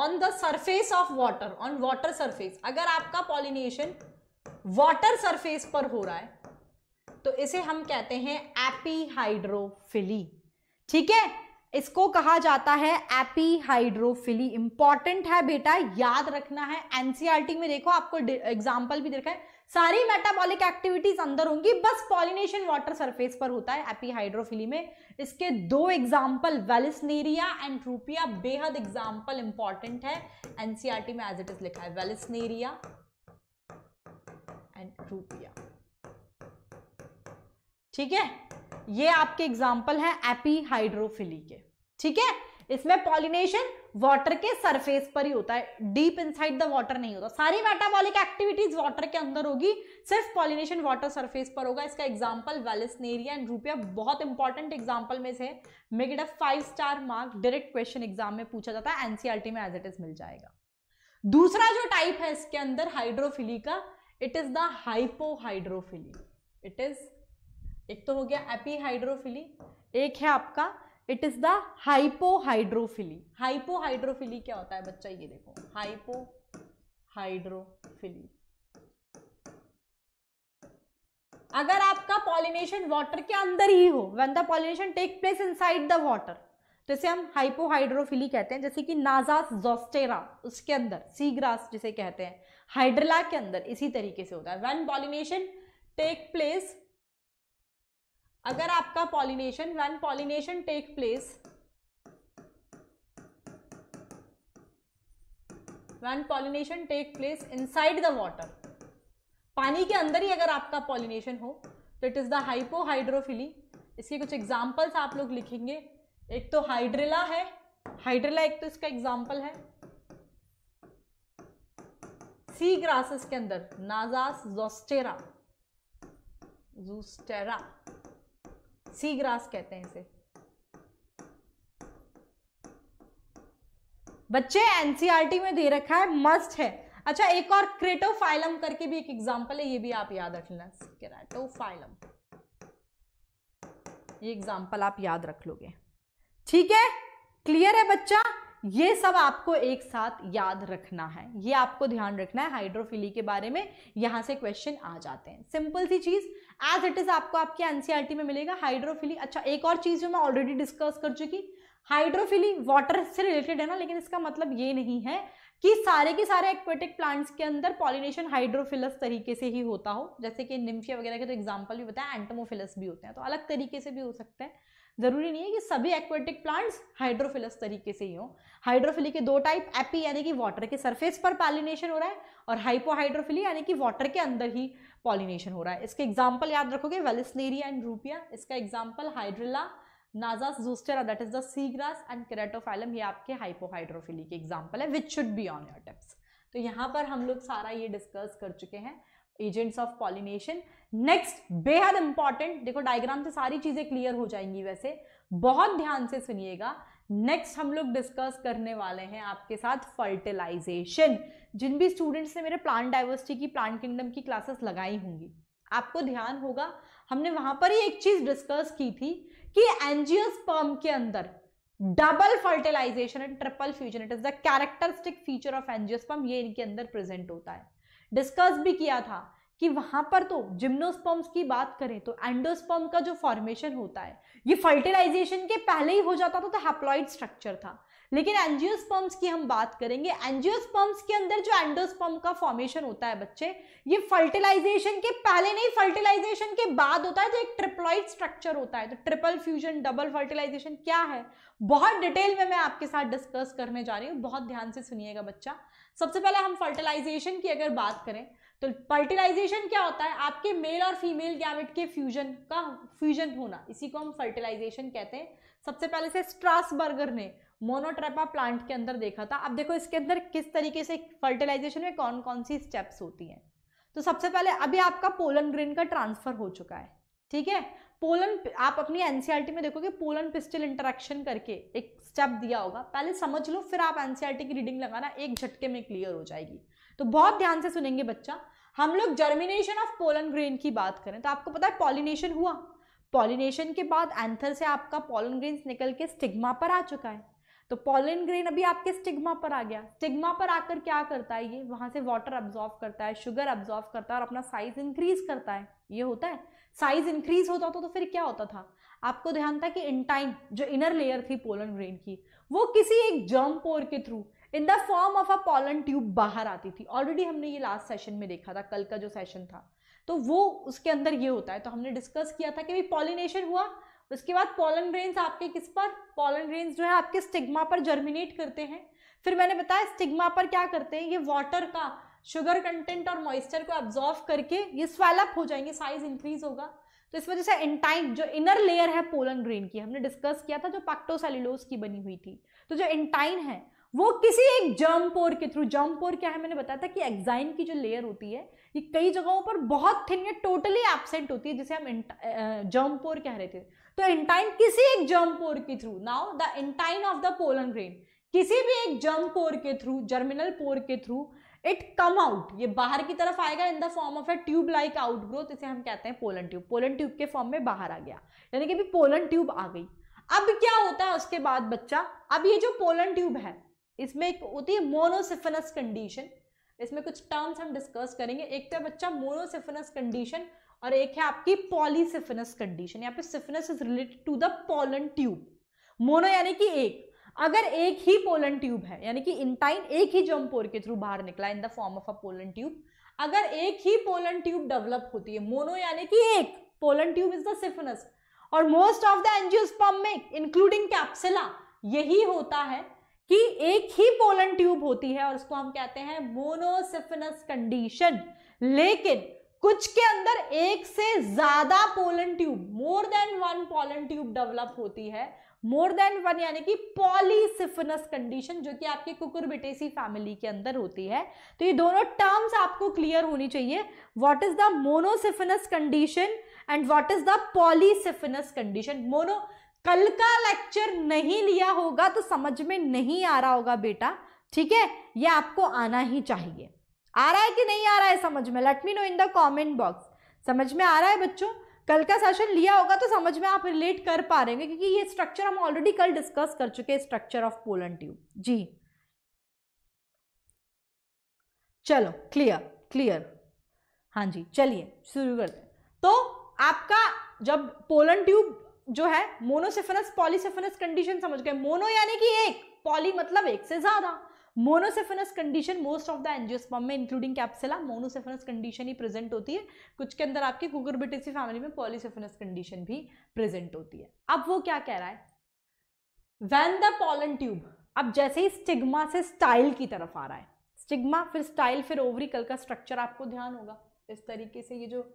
on the surface of water on water surface अगर आपका पॉलिनेशन वाटर सरफेस पर हो रहा है तो इसे हम कहते हैं एपीहाइड्रोफिली ठीक है इसको कहा जाता है एपीहाइड्रोफिली इंपॉर्टेंट है बेटा याद रखना है एनसीआरटी e में देखो आपको एग्जाम्पल भी देखा है सारी मेटाबॉलिक एक्टिविटीज अंदर होंगी बस पॉलिनेशन वाटर सरफेस पर होता है एपी हाइड्रोफिली में इसके दो एग्जाम्पल वेलिसनेरिया एंड रूपिया बेहद एग्जाम्पल इंपॉर्टेंट है एनसीआरटी e में एज इट इज लिखा है वेलिसनेरिया एंड रूपिया ठीक है ये आपके एग्जाम्पल है एपी हाइड्रोफिली के ठीक है इसमें पॉलिनेशन वाटर के सरफेस पर ही होता है डीप इनसाइड द वाटर नहीं होता सारी मेटाबॉलिक एक्टिविटीज वाटर के अंदर होगी सिर्फ पॉलिनेशन वाटर सरफेस पर होगा इसका एग्जाम्पल वेलिसनेरिया एंड रूपिया बहुत इंपॉर्टेंट एग्जाम्पल में से make it a five star mark direct question exam में पूछा जाता है एनसीआरटी e में एज इट इज मिल जाएगा दूसरा जो टाइप है इसके अंदर हाइड्रोफिली का it is the hypohydrophily it is एक तो हो गया एपीहाइड्रोफिली एक है आपका it is the hypohydrophily hypohydrophily क्या होता है बच्चा ये देखो हाइड्रोफिली अगर आपका पॉलिनेशन वाटर के अंदर ही हो when the pollination take place inside the water तो इसे हम हाइपोहाइड्रोफिली कहते हैं जैसे कि नाजास जोस्टेरा उसके अंदर सी ग्रास जिसे कहते हैं हाइड्रला के अंदर इसी तरीके से होता है वेन पॉलिनेशन टेक प्लेस अगर आपका pollination when pollination take place when pollination take place inside the water पानी के अंदर ही अगर आपका पॉलिनेशन हो तो इट इज़ द हाइपोहाइड्रोफिली इसके कुछ एग्जाम्पल्स आप लोग लिखेंगे एक तो हाइड्रिला है हाइड्रिला एक तो इसका एग्जाम्पल है सी ग्रासेस के अंदर najas zostera zostera sea grass कहते हैं इसे बच्चे एनसीईआरटी e में दे रखा है मस्ट है अच्छा एक और क्रेटोफाइलम करके भी एक एग्जांपल है ये भी आप याद रख लेना क्रेटोफाइलम ये एग्जांपल आप याद रख लोगे ठीक है क्लियर है बच्चा ये सब आपको एक साथ याद रखना है ये आपको ध्यान रखना है हाइड्रोफिली के बारे में यहाँ से क्वेश्चन आ जाते हैं सिंपल सी चीज़ एज इट इज़ आपको आपके एनसीआरटी e में मिलेगा हाइड्रोफिली अच्छा एक और चीज़ जो मैं ऑलरेडी डिस्कस कर चुकी हाइड्रोफिली वाटर से रिलेटेड है ना लेकिन इसका मतलब ये नहीं है कि सारे के सारे एक्वेटिक प्लांट्स के अंदर पॉलिनेशन हाइड्रोफिलस तरीके से ही होता हो जैसे कि निम्फिया वगैरह के तो एग्जाम्पल भी बताया एंटमोफिलस भी होते हैं तो अलग तरीके से भी हो सकते हैं जरूरी नहीं है कि सभी एक्वेटिक प्लांट्स हाइड्रोफिलस तरीके से ही हों हाइड्रोफिली के दो टाइप एपी यानी कि वाटर के सरफेस पर पॉलिनेशन हो रहा है और हाइपोहाइड्रोफिली यानी कि वाटर के अंदर ही पॉलिनेशन हो रहा है इसके एग्जाम्पल याद रखोगे वेलिसनेरिया एंड रूपिया इसका example hydrilla najas zostera that is the sea grass and ceratophyllum ये आपके हाइपोहाइड्रोफिली के एग्जाम्पल है which should be on your tips तो यहाँ पर हम लोग सारा ये डिस्कस कर चुके हैं एजेंट्स ऑफ पॉलिनेशन नेक्स्ट बेहद इंपॉर्टेंट देखो डायग्राम से सारी चीजें क्लियर हो जाएंगी वैसे बहुत ध्यान से सुनिएगा नेक्स्ट हम लोग डिस्कस करने वाले हैं आपके साथ फर्टिलाइजेशन जिन भी स्टूडेंट्स ने मेरे प्लांट डाइवर्सिटी की प्लांट किंगडम की क्लासेस लगाई होंगी आपको ध्यान होगा हमने वहां पर ही एक चीज डिस्कस की थी कि एनजियोस्पर्म के अंदर double fertilization and triple fusion it is the characteristic feature of angiosperm ये इनके अंदर प्रेजेंट होता है डिस्कस भी किया था कि वहां पर तो जिम्नोस्पर्म्स की बात करें तो एंडोस्पर्म का जो फॉर्मेशन होता है ये फर्टिलाइजेशन के पहले ही हो जाता था तो हैप्लॉइड स्ट्रक्चर था लेकिन एंजियोस्पर्म्स की हम बात करेंगे एंजियोस्पर्म्स के अंदर जो एंडोस्पर्म का फॉर्मेशन होता है बच्चे ये फर्टिलाइजेशन के पहले नहीं फर्टिलाइजेशन के बाद होता है जो एक ट्रिप्लॉइड स्ट्रक्चर होता है तो ट्रिपल फ्यूजन डबल फर्टिलाइजेशन क्या है बहुत डिटेल में मैं आपके साथ डिस्कस करने जा रही हूँ बहुत ध्यान से सुनिएगा बच्चा सबसे पहले हम फर्टिलाइजेशन की अगर बात करें तो फर्टिलाइजेशन क्या होता है आपके मेल और फीमेल गैमेट के फ्यूजन का फ्यूजन होना इसी को हम फर्टिलाइजेशन कहते हैं सबसे पहले से स्ट्रासबर्गर ने मोनोट्रेपा प्लांट के अंदर देखा था अब देखो इसके अंदर किस तरीके से फर्टिलाइजेशन में कौन कौन सी स्टेप्स होती हैं तो सबसे पहले अभी आपका पोलन ग्रीन का ट्रांसफर हो चुका है ठीक है पोलन आप अपनी एनसीईआरटी e में देखोगे पोलन पिस्टल इंटरेक्शन करके एक स्टेप दिया होगा पहले समझ लो फिर आप एनसीईआरटी e की रीडिंग लगाना एक झटके में क्लियर हो जाएगी तो बहुत ध्यान से सुनेंगे बच्चा हम लोग जर्मिनेशन ऑफ पोलन ग्रेन की बात करें तो आपको पता है पॉलिनेशन हुआ पॉलिनेशन के बाद एंथर से आपका पोलन ग्रेन निकल के स्टिग्मा पर आ चुका है तो पॉलन ग्रेन अभी आपके स्टिग्मा पर आ गया स्टिग्मा पर आकर क्या करता है ये वहां से वाटर अब्जॉर्व करता है शुगर अब्जॉर्व करता है और अपना साइज इंक्रीज करता है ये होता है साइज इंक्रीज होता था तो फिर क्या होता था आपको ध्यान था कि इन टाइम जो इनर लेयर थी पोलन ग्रेन की वो किसी एक जर्म पोर के through in the form of a pollen tube बाहर आती थी ऑलरेडी हमने ये लास्ट सेशन में देखा था कल का जो सेशन था तो वो उसके अंदर ये होता है तो हमने डिस्कस किया था कि भाई पॉलिनेशन हुआ उसके बाद पॉलन ग्रेन्स आपके किस पर पॉलन ग्रेन्स जो है आपके स्टिग्मा पर जर्मिनेट करते हैं फिर मैंने बताया स्टिग्मा पर क्या करते हैं ये वाटर का शुगर कंटेंट और मॉइस्चर को एब्जॉर्व करके ये स्वेलअप हो जाएंगे साइज इंक्रीज होगा तो इस वजह से इंटाइन जो इनर लेयर है पोलन ग्रेन की हमने डिस्कस किया था जो पैक्टोसेल्यूलोज की बनी हुई थी तो जो इंटाइन है वो किसी एक जर्म पोर के थ्रू जर्म पोर क्या है मैंने बताया था कि एग्जाइन की जो लेयर होती है ये कई जगहों पर बहुत थिन या टोटली एबसेंट होती है जिसे हम जर्म पोर कह रहे थे तो इंटाइन किसी एक जर्म पोर के through now the intine of the pollen grain किसी भी एक जर्म पोर के थ्रू जर्मिनल पोर के थ्रू इट कम आउट ये बाहर की तरफ आएगा in the form of a tube like growth इसे हम कहते हैं पोलन ट्यूब पोलन ट्यूब के फॉर्म में बाहर आ गया यानी कि अभी पोलन ट्यूब आ गई अब क्या होता है उसके बाद बच्चा अब ये जो पोलन ट्यूब है इसमें एक होती है मोनोसिफनस कंडीशन इसमें कुछ टर्म्स हम डिस्कस करेंगे एक तो बच्चा मोनोसिफनस कंडीशन और एक है आपकी पॉलीसिफिनस कंडीशन यहाँ पे siphonous is related to the pollen tube mono यानी कि एक अगर एक ही पोलन ट्यूब है यानी कि इंटाइन एक ही जम्पोर के थ्रू बाहर निकला in the form of a pollen tube अगर एक ही पोलन ट्यूब डेवलप होती है मोनो यानी कि एक pollen tube is the siphonous और मोस्ट ऑफ द एंजियोस्पर्म में इंक्लूडिंग कैप्सिला यही होता है कि एक ही पोलन ट्यूब होती है और उसको हम कहते हैं मोनोसिफिनस कंडीशन लेकिन कुछ के अंदर एक से ज्यादा pollen tube more than one pollen tube develop होती है मोर देन वन यानी कि पॉलीसिफनस कंडीशन जो कि आपके कुकुरबिटेसी फैमिली के अंदर होती है तो ये दोनों टर्म्स आपको क्लियर होनी चाहिए what is the monosiphonous condition and what is the polysiphonous condition mono कल का लेक्चर नहीं लिया होगा तो समझ में नहीं आ रहा होगा बेटा ठीक है ये आपको आना ही चाहिए आ रहा है कि नहीं आ रहा है समझ में let me know in the comment box समझ में आ रहा है बच्चों कल का सेशन लिया होगा तो समझ में आप रिलेट कर पा रहे क्योंकि ये स्ट्रक्चर हम ऑलरेडी कल डिस्कस कर चुके हैं स्ट्रक्चर ऑफ पोलन ट्यूब जी चलो क्लियर क्लियर हाँ जी चलिए शुरू करते हैं तो आपका जब पोलन ट्यूब जो है मोनोसेफनस पॉलीसेफनस कंडीशन समझ गए मोनो यानी कि एक पॉली मतलब एक से ज्यादा monosiphonous condition most of the angiosperm में इंक्लूडिंग कैप्सुला मोनोसेफेनस कंडीशन ही प्रेजेंट होती है कुछ के अंदर आपके कुकुरबिटेसी फैमिली में पॉलीसेफेनस कंडीशन भी प्रेजेंट होती है अब वो क्या कह रहा है वैन द पॉलन ट्यूब अब जैसे ही स्टिग्मा से स्टाइल की तरफ आ रहा है स्टिग्मा फिर स्टाइल फिर ओवरी कल का स्ट्रक्चर आपको ध्यान होगा इस तरीके से ये जो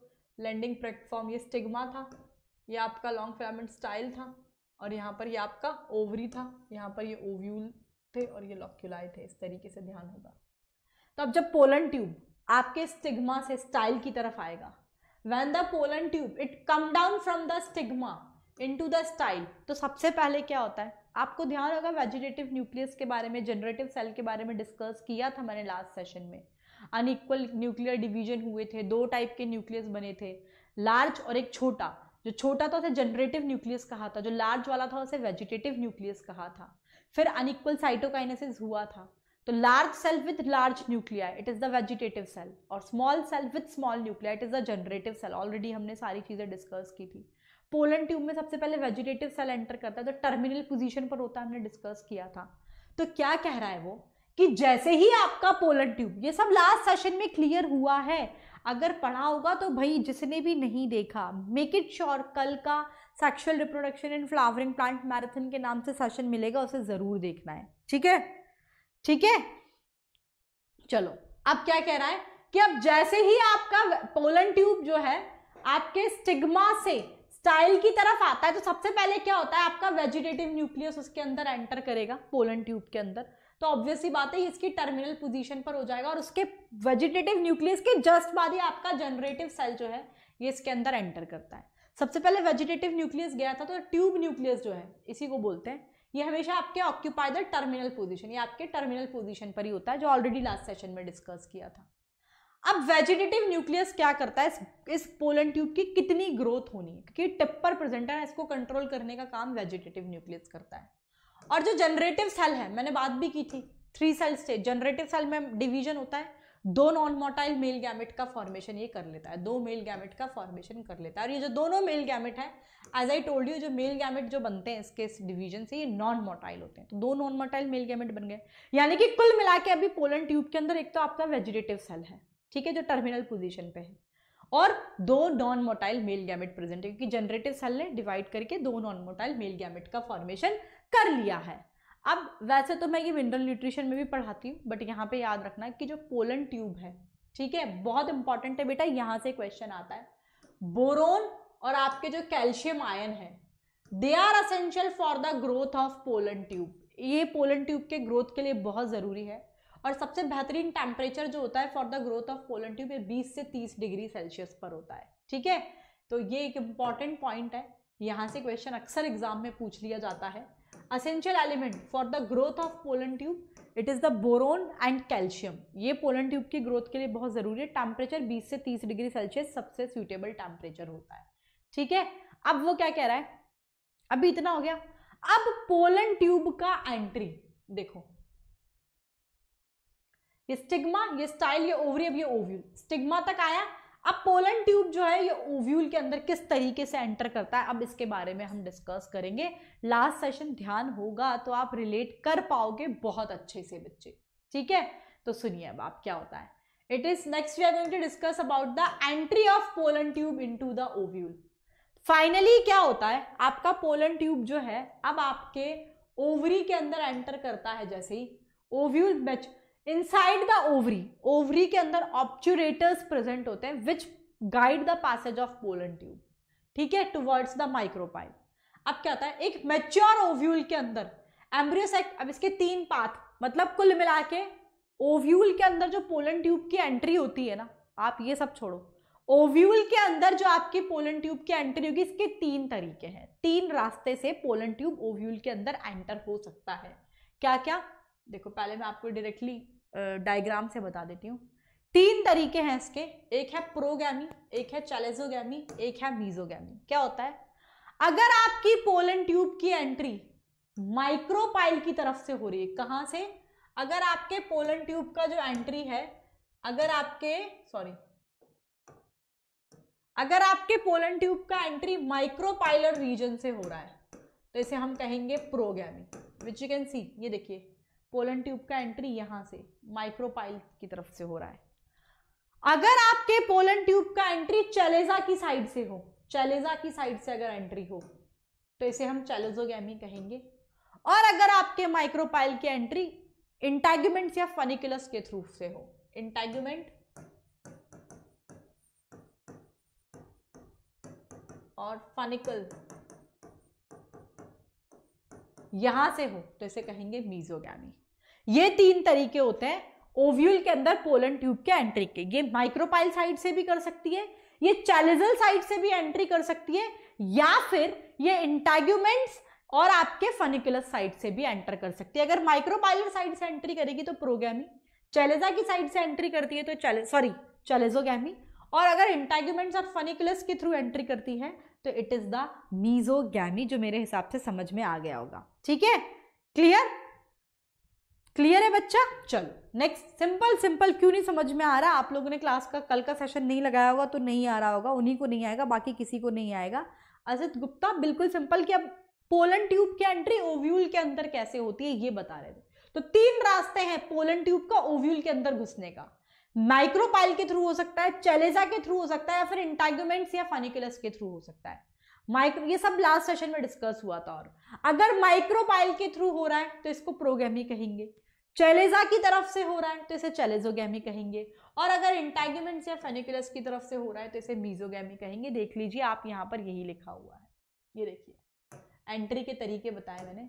लैंडिंग प्लेटफॉर्म ये स्टिग्मा था ये आपका लॉन्ग फिलामेंट स्टाइल था और यहाँ पर ये आपका ओवरी था यहाँ पर ये ओव्यूल थे और ये लॉक्यूलाई थे इस तरीके से ध्यान होगा तो अब जब पोलन ट्यूब आपके स्टिग्मा से स्टाइल की तरफ आएगा when the pollen tube it come down from the stigma into the style तो सबसे पहले क्या होता है आपको ध्यान होगा वेजिटेटिव न्यूक्लियस के बारे में जनरेटिव सेल के बारे में डिस्कस किया था मैंने लास्ट सेशन में अनइक्वल न्यूक्लियर डिवीजन हुए थे दो टाइप के न्यूक्लियस बने थे लार्ज और एक छोटा जो छोटा था उसे जनरेटिव न्यूक्लियस कहा था जो लार्ज वाला था उसे वेजिटेटिव न्यूक्लियस कहा था फिर अनिक्वल साइटोकाइनेसिस हुआ था तो large cell with large nuclei it is the vegetative cell और small cell with small nuclei it is the generative cell already हमने सारी चीज़ें डिस्कस की थी पोलन ट्यूब में सबसे पहले वेजिटेटिव सेल एंटर करता है तो टर्मिनल पोजीशन पर होता है हमने डिस्कस किया था तो क्या कह रहा है वो कि जैसे ही आपका पोलन ट्यूब ये सब लास्ट सेशन में क्लियर हुआ है अगर पढ़ा होगा तो भाई जिसने भी नहीं देखा मेक इट श्योर कल का sexual reproduction in flowering plant marathon के नाम से सेशन मिलेगा उसे ज़रूर देखना है ठीक है ठीक है चलो अब क्या कह रहा है कि अब जैसे ही आपका पोलन ट्यूब जो है आपके स्टिग्मा से स्टाइल की तरफ आता है तो सबसे पहले क्या होता है आपका वेजिटेटिव न्यूक्लियस उसके अंदर एंटर करेगा पोलन ट्यूब के अंदर तो ऑब्वियसली बात है इसकी टर्मिनल पोजीशन पर हो जाएगा और उसके वेजिटेटिव न्यूक्लियस के जस्ट बाद ही आपका जनरेटिव सेल जो है ये इसके अंदर एंटर करता है सबसे पहले वेजिटेटिव न्यूक्लियस गया था तो ट्यूब न्यूक्लियस जो है इसी को बोलते हैं ये हमेशा आपके ऑक्यूपाई द टर्मिनल पोजिशन ये आपके टर्मिनल पोजिशन पर ही होता है जो ऑलरेडी लास्ट सेशन में डिस्कस किया था अब वेजिटेटिव न्यूक्लियस क्या करता है इस, इस पोलन ट्यूब की कितनी ग्रोथ होनी है क्योंकि टिप्पर प्रेजेंट है इसको कंट्रोल करने का काम वेजिटेटिव न्यूक्लियस करता है और जो जनरेटिव सेल है मैंने बात भी की थी three cell stage generative cell में डिवीजन होता है दो नॉन मोटाइल मेल गैमेट का फॉर्मेशन ये कर लेता है दो मेल गैमेट का फॉर्मेशन कर लेता है और ये जो दोनों मेल गैमेट है एज आई टोल्ड यू जो मेल गैमेट जो बनते हैं इसके इस डिवीजन से ये नॉन मोटाइल होते हैं तो दो नॉन मोटाइल मेल गैमेट बन गए यानी कि कुल मिला के अभी पोलन ट्यूब के अंदर एक तो आपका वेजिटेटिव सेल है ठीक है जो टर्मिनल पोजिशन पे है और दो non motile male gamete present है क्योंकि जनरेटिव सेल ने डिवाइड करके दो नॉन मोटाइल मेल गैमेट का फॉर्मेशन कर लिया है अब वैसे तो मैं ये मिनरल न्यूट्रिशन में भी पढ़ाती हूँ बट यहाँ पे याद रखना कि जो पोलन ट्यूब है ठीक है बहुत इंपॉर्टेंट है बेटा यहाँ से क्वेश्चन आता है बोरोन और आपके जो कैल्शियम आयन है they are essential for the growth of pollen tube ये पोलन ट्यूब के ग्रोथ के लिए बहुत ज़रूरी है और सबसे बेहतरीन टेम्परेचर जो होता है for the growth of pollen tube ये बीस से तीस डिग्री सेल्सियस पर होता है ठीक है तो ये एक इम्पॉर्टेंट पॉइंट है यहाँ से क्वेश्चन अक्सर एग्जाम में पूछ लिया जाता है essential element for the growth of pollen tube it is the boron and calcium ये पोलन ट्यूब की ग्रोथ के लिए बहुत ज़रूरी है टेम्परेचर 20 से 30 डिग्री सेल्सियस सबसे सूटेबल टेम्परेचर होता है ठीक है अब वो क्या कह रहा है अभी इतना हो गया अब पोलन ट्यूब का एंट्री देखो ये स्टिग्मा ये स्टाइल ये ओवरी अब ये ओव्यूल स्टिग्मा तक आया अब पोलन ट्यूब जो है ये ओव्यूल के अंदर किस तरीके से एंटर करता है अब इसके बारे में हम डिस्कस करेंगे लास्ट सेशन ध्यान होगा तो आप रिलेट कर पाओगे बहुत अच्छे से बच्चे ठीक है तो सुनिए अब आप क्या होता है it is next we are going to discuss about the entry of pollen tube in the ovule finally क्या होता है आपका पोलन ट्यूब जो है अब आपके ओवरी के अंदर एंटर करता है जैसे ही ovule inside the ovary ovary के अंदर ऑब्चुरेटर्स प्रेजेंट होते हैं which guide the passage of pollen tube ठीक है टुवर्ड्स द माइक्रोपाइल अब क्या होता है एक मेच्योर ओव्यूल के अंदर एम्ब्रियोसाइट अब इसके तीन पाथ मतलब कुल मिला के ओव्यूल के अंदर जो पोलन ट्यूब की एंट्री होती है ना आप ये सब छोड़ो ओव्यूल के अंदर जो आपकी पोलन ट्यूब की एंट्री होगी इसके तीन तरीके हैं तीन रास्ते से पोलन ट्यूब ओव्यूल के अंदर एंटर हो सकता है क्या क्या देखो पहले मैं आपको डायरेक्टली डायग्राम से बता देती हूँ तीन तरीके हैं इसके एक है प्रोगैमी एक है चैलेजोगैमी एक है मीजोगैमी क्या होता है अगर आपकी पोलन ट्यूब की एंट्री माइक्रोपाइल की तरफ से हो रही है कहाँ से अगर आपके पोलन ट्यूब का जो एंट्री है अगर आपके सॉरी अगर आपके पोलन ट्यूब का एंट्री माइक्रोपाइलर रीजन से हो रहा है तो इसे हम कहेंगे प्रोगैमी विच यू कैन सी ये देखिए पोलन ट्यूब का एंट्री यहां से माइक्रोपाइल की तरफ से हो रहा है अगर आपके पोलन ट्यूब का एंट्री चलेजा की साइड से हो चलेजा की साइड से अगर एंट्री हो तो इसे हम चैलेजोगी कहेंगे और अगर आपके माइक्रोपाइल की एंट्री इंटैगमेंट या फनिकुलस के थ्रू से हो इंटैगमेंट और फनिकल यहां से हो तो इसे कहेंगे मीजोगैमी ये तीन तरीके होते हैं ओव्यूल के अंदर पोलन ट्यूब के एंट्री के ये माइक्रोपाइल साइड से भी कर सकती है ये चैलिजल साइड से भी एंट्री कर सकती है या फिर ये इंटेग्यूमेंट्स और आपके फनिकुलस साइड से भी एंटर कर सकती है अगर माइक्रोपाइलर साइड से एंट्री करेगी तो प्रोगैमी चैलेजा की साइड से एंट्री करती है तो सॉरी चैलेजोगी और अगर इंटैग्यूमेंट्स और फनिकुलस के थ्रू एंट्री करती है तो इट इज़ द मीजोगैमी जो मेरे हिसाब से समझ में आ गया होगा ठीक है क्लियर क्लियर है बच्चा चलो नेक्स्ट सिंपल सिंपल क्यों नहीं समझ में आ रहा आप लोगों ने क्लास का कल का सेशन नहीं लगाया होगा तो नहीं आ रहा होगा उन्हीं को नहीं आएगा बाकी किसी को नहीं आएगा अजित गुप्ता बिल्कुल सिंपल कि अब पोलन ट्यूब की एंट्री ओव्यूल के अंदर कैसे होती है ये बता रहे थे तो तीन रास्ते हैं पोलन ट्यूब का ओव्यूल के अंदर घुसने का माइक्रोपाइल के थ्रू हो सकता है चेलेजा के थ्रू हो सकता है या फिर इंटाग्यूमेंट्स या फनिकुलस के थ्रू हो सकता है माइक्रो ये सब लास्ट सेशन में डिस्कस हुआ था और अगर माइक्रोपाइल के थ्रू हो रहा है तो इसको प्रोगेमी कहेंगे चेलेजा की तरफ से हो रहा है तो इसे चेलेजोगेमी कहेंगे और अगर इंटाग्यूमेंट्स या फेनिकुलस की तरफ से हो रहा है तो इसे मीजोगेमी कहेंगे देख लीजिए आप यहां पर यही लिखा हुआ है ये देखिए एंट्री के तरीके बताए मैंने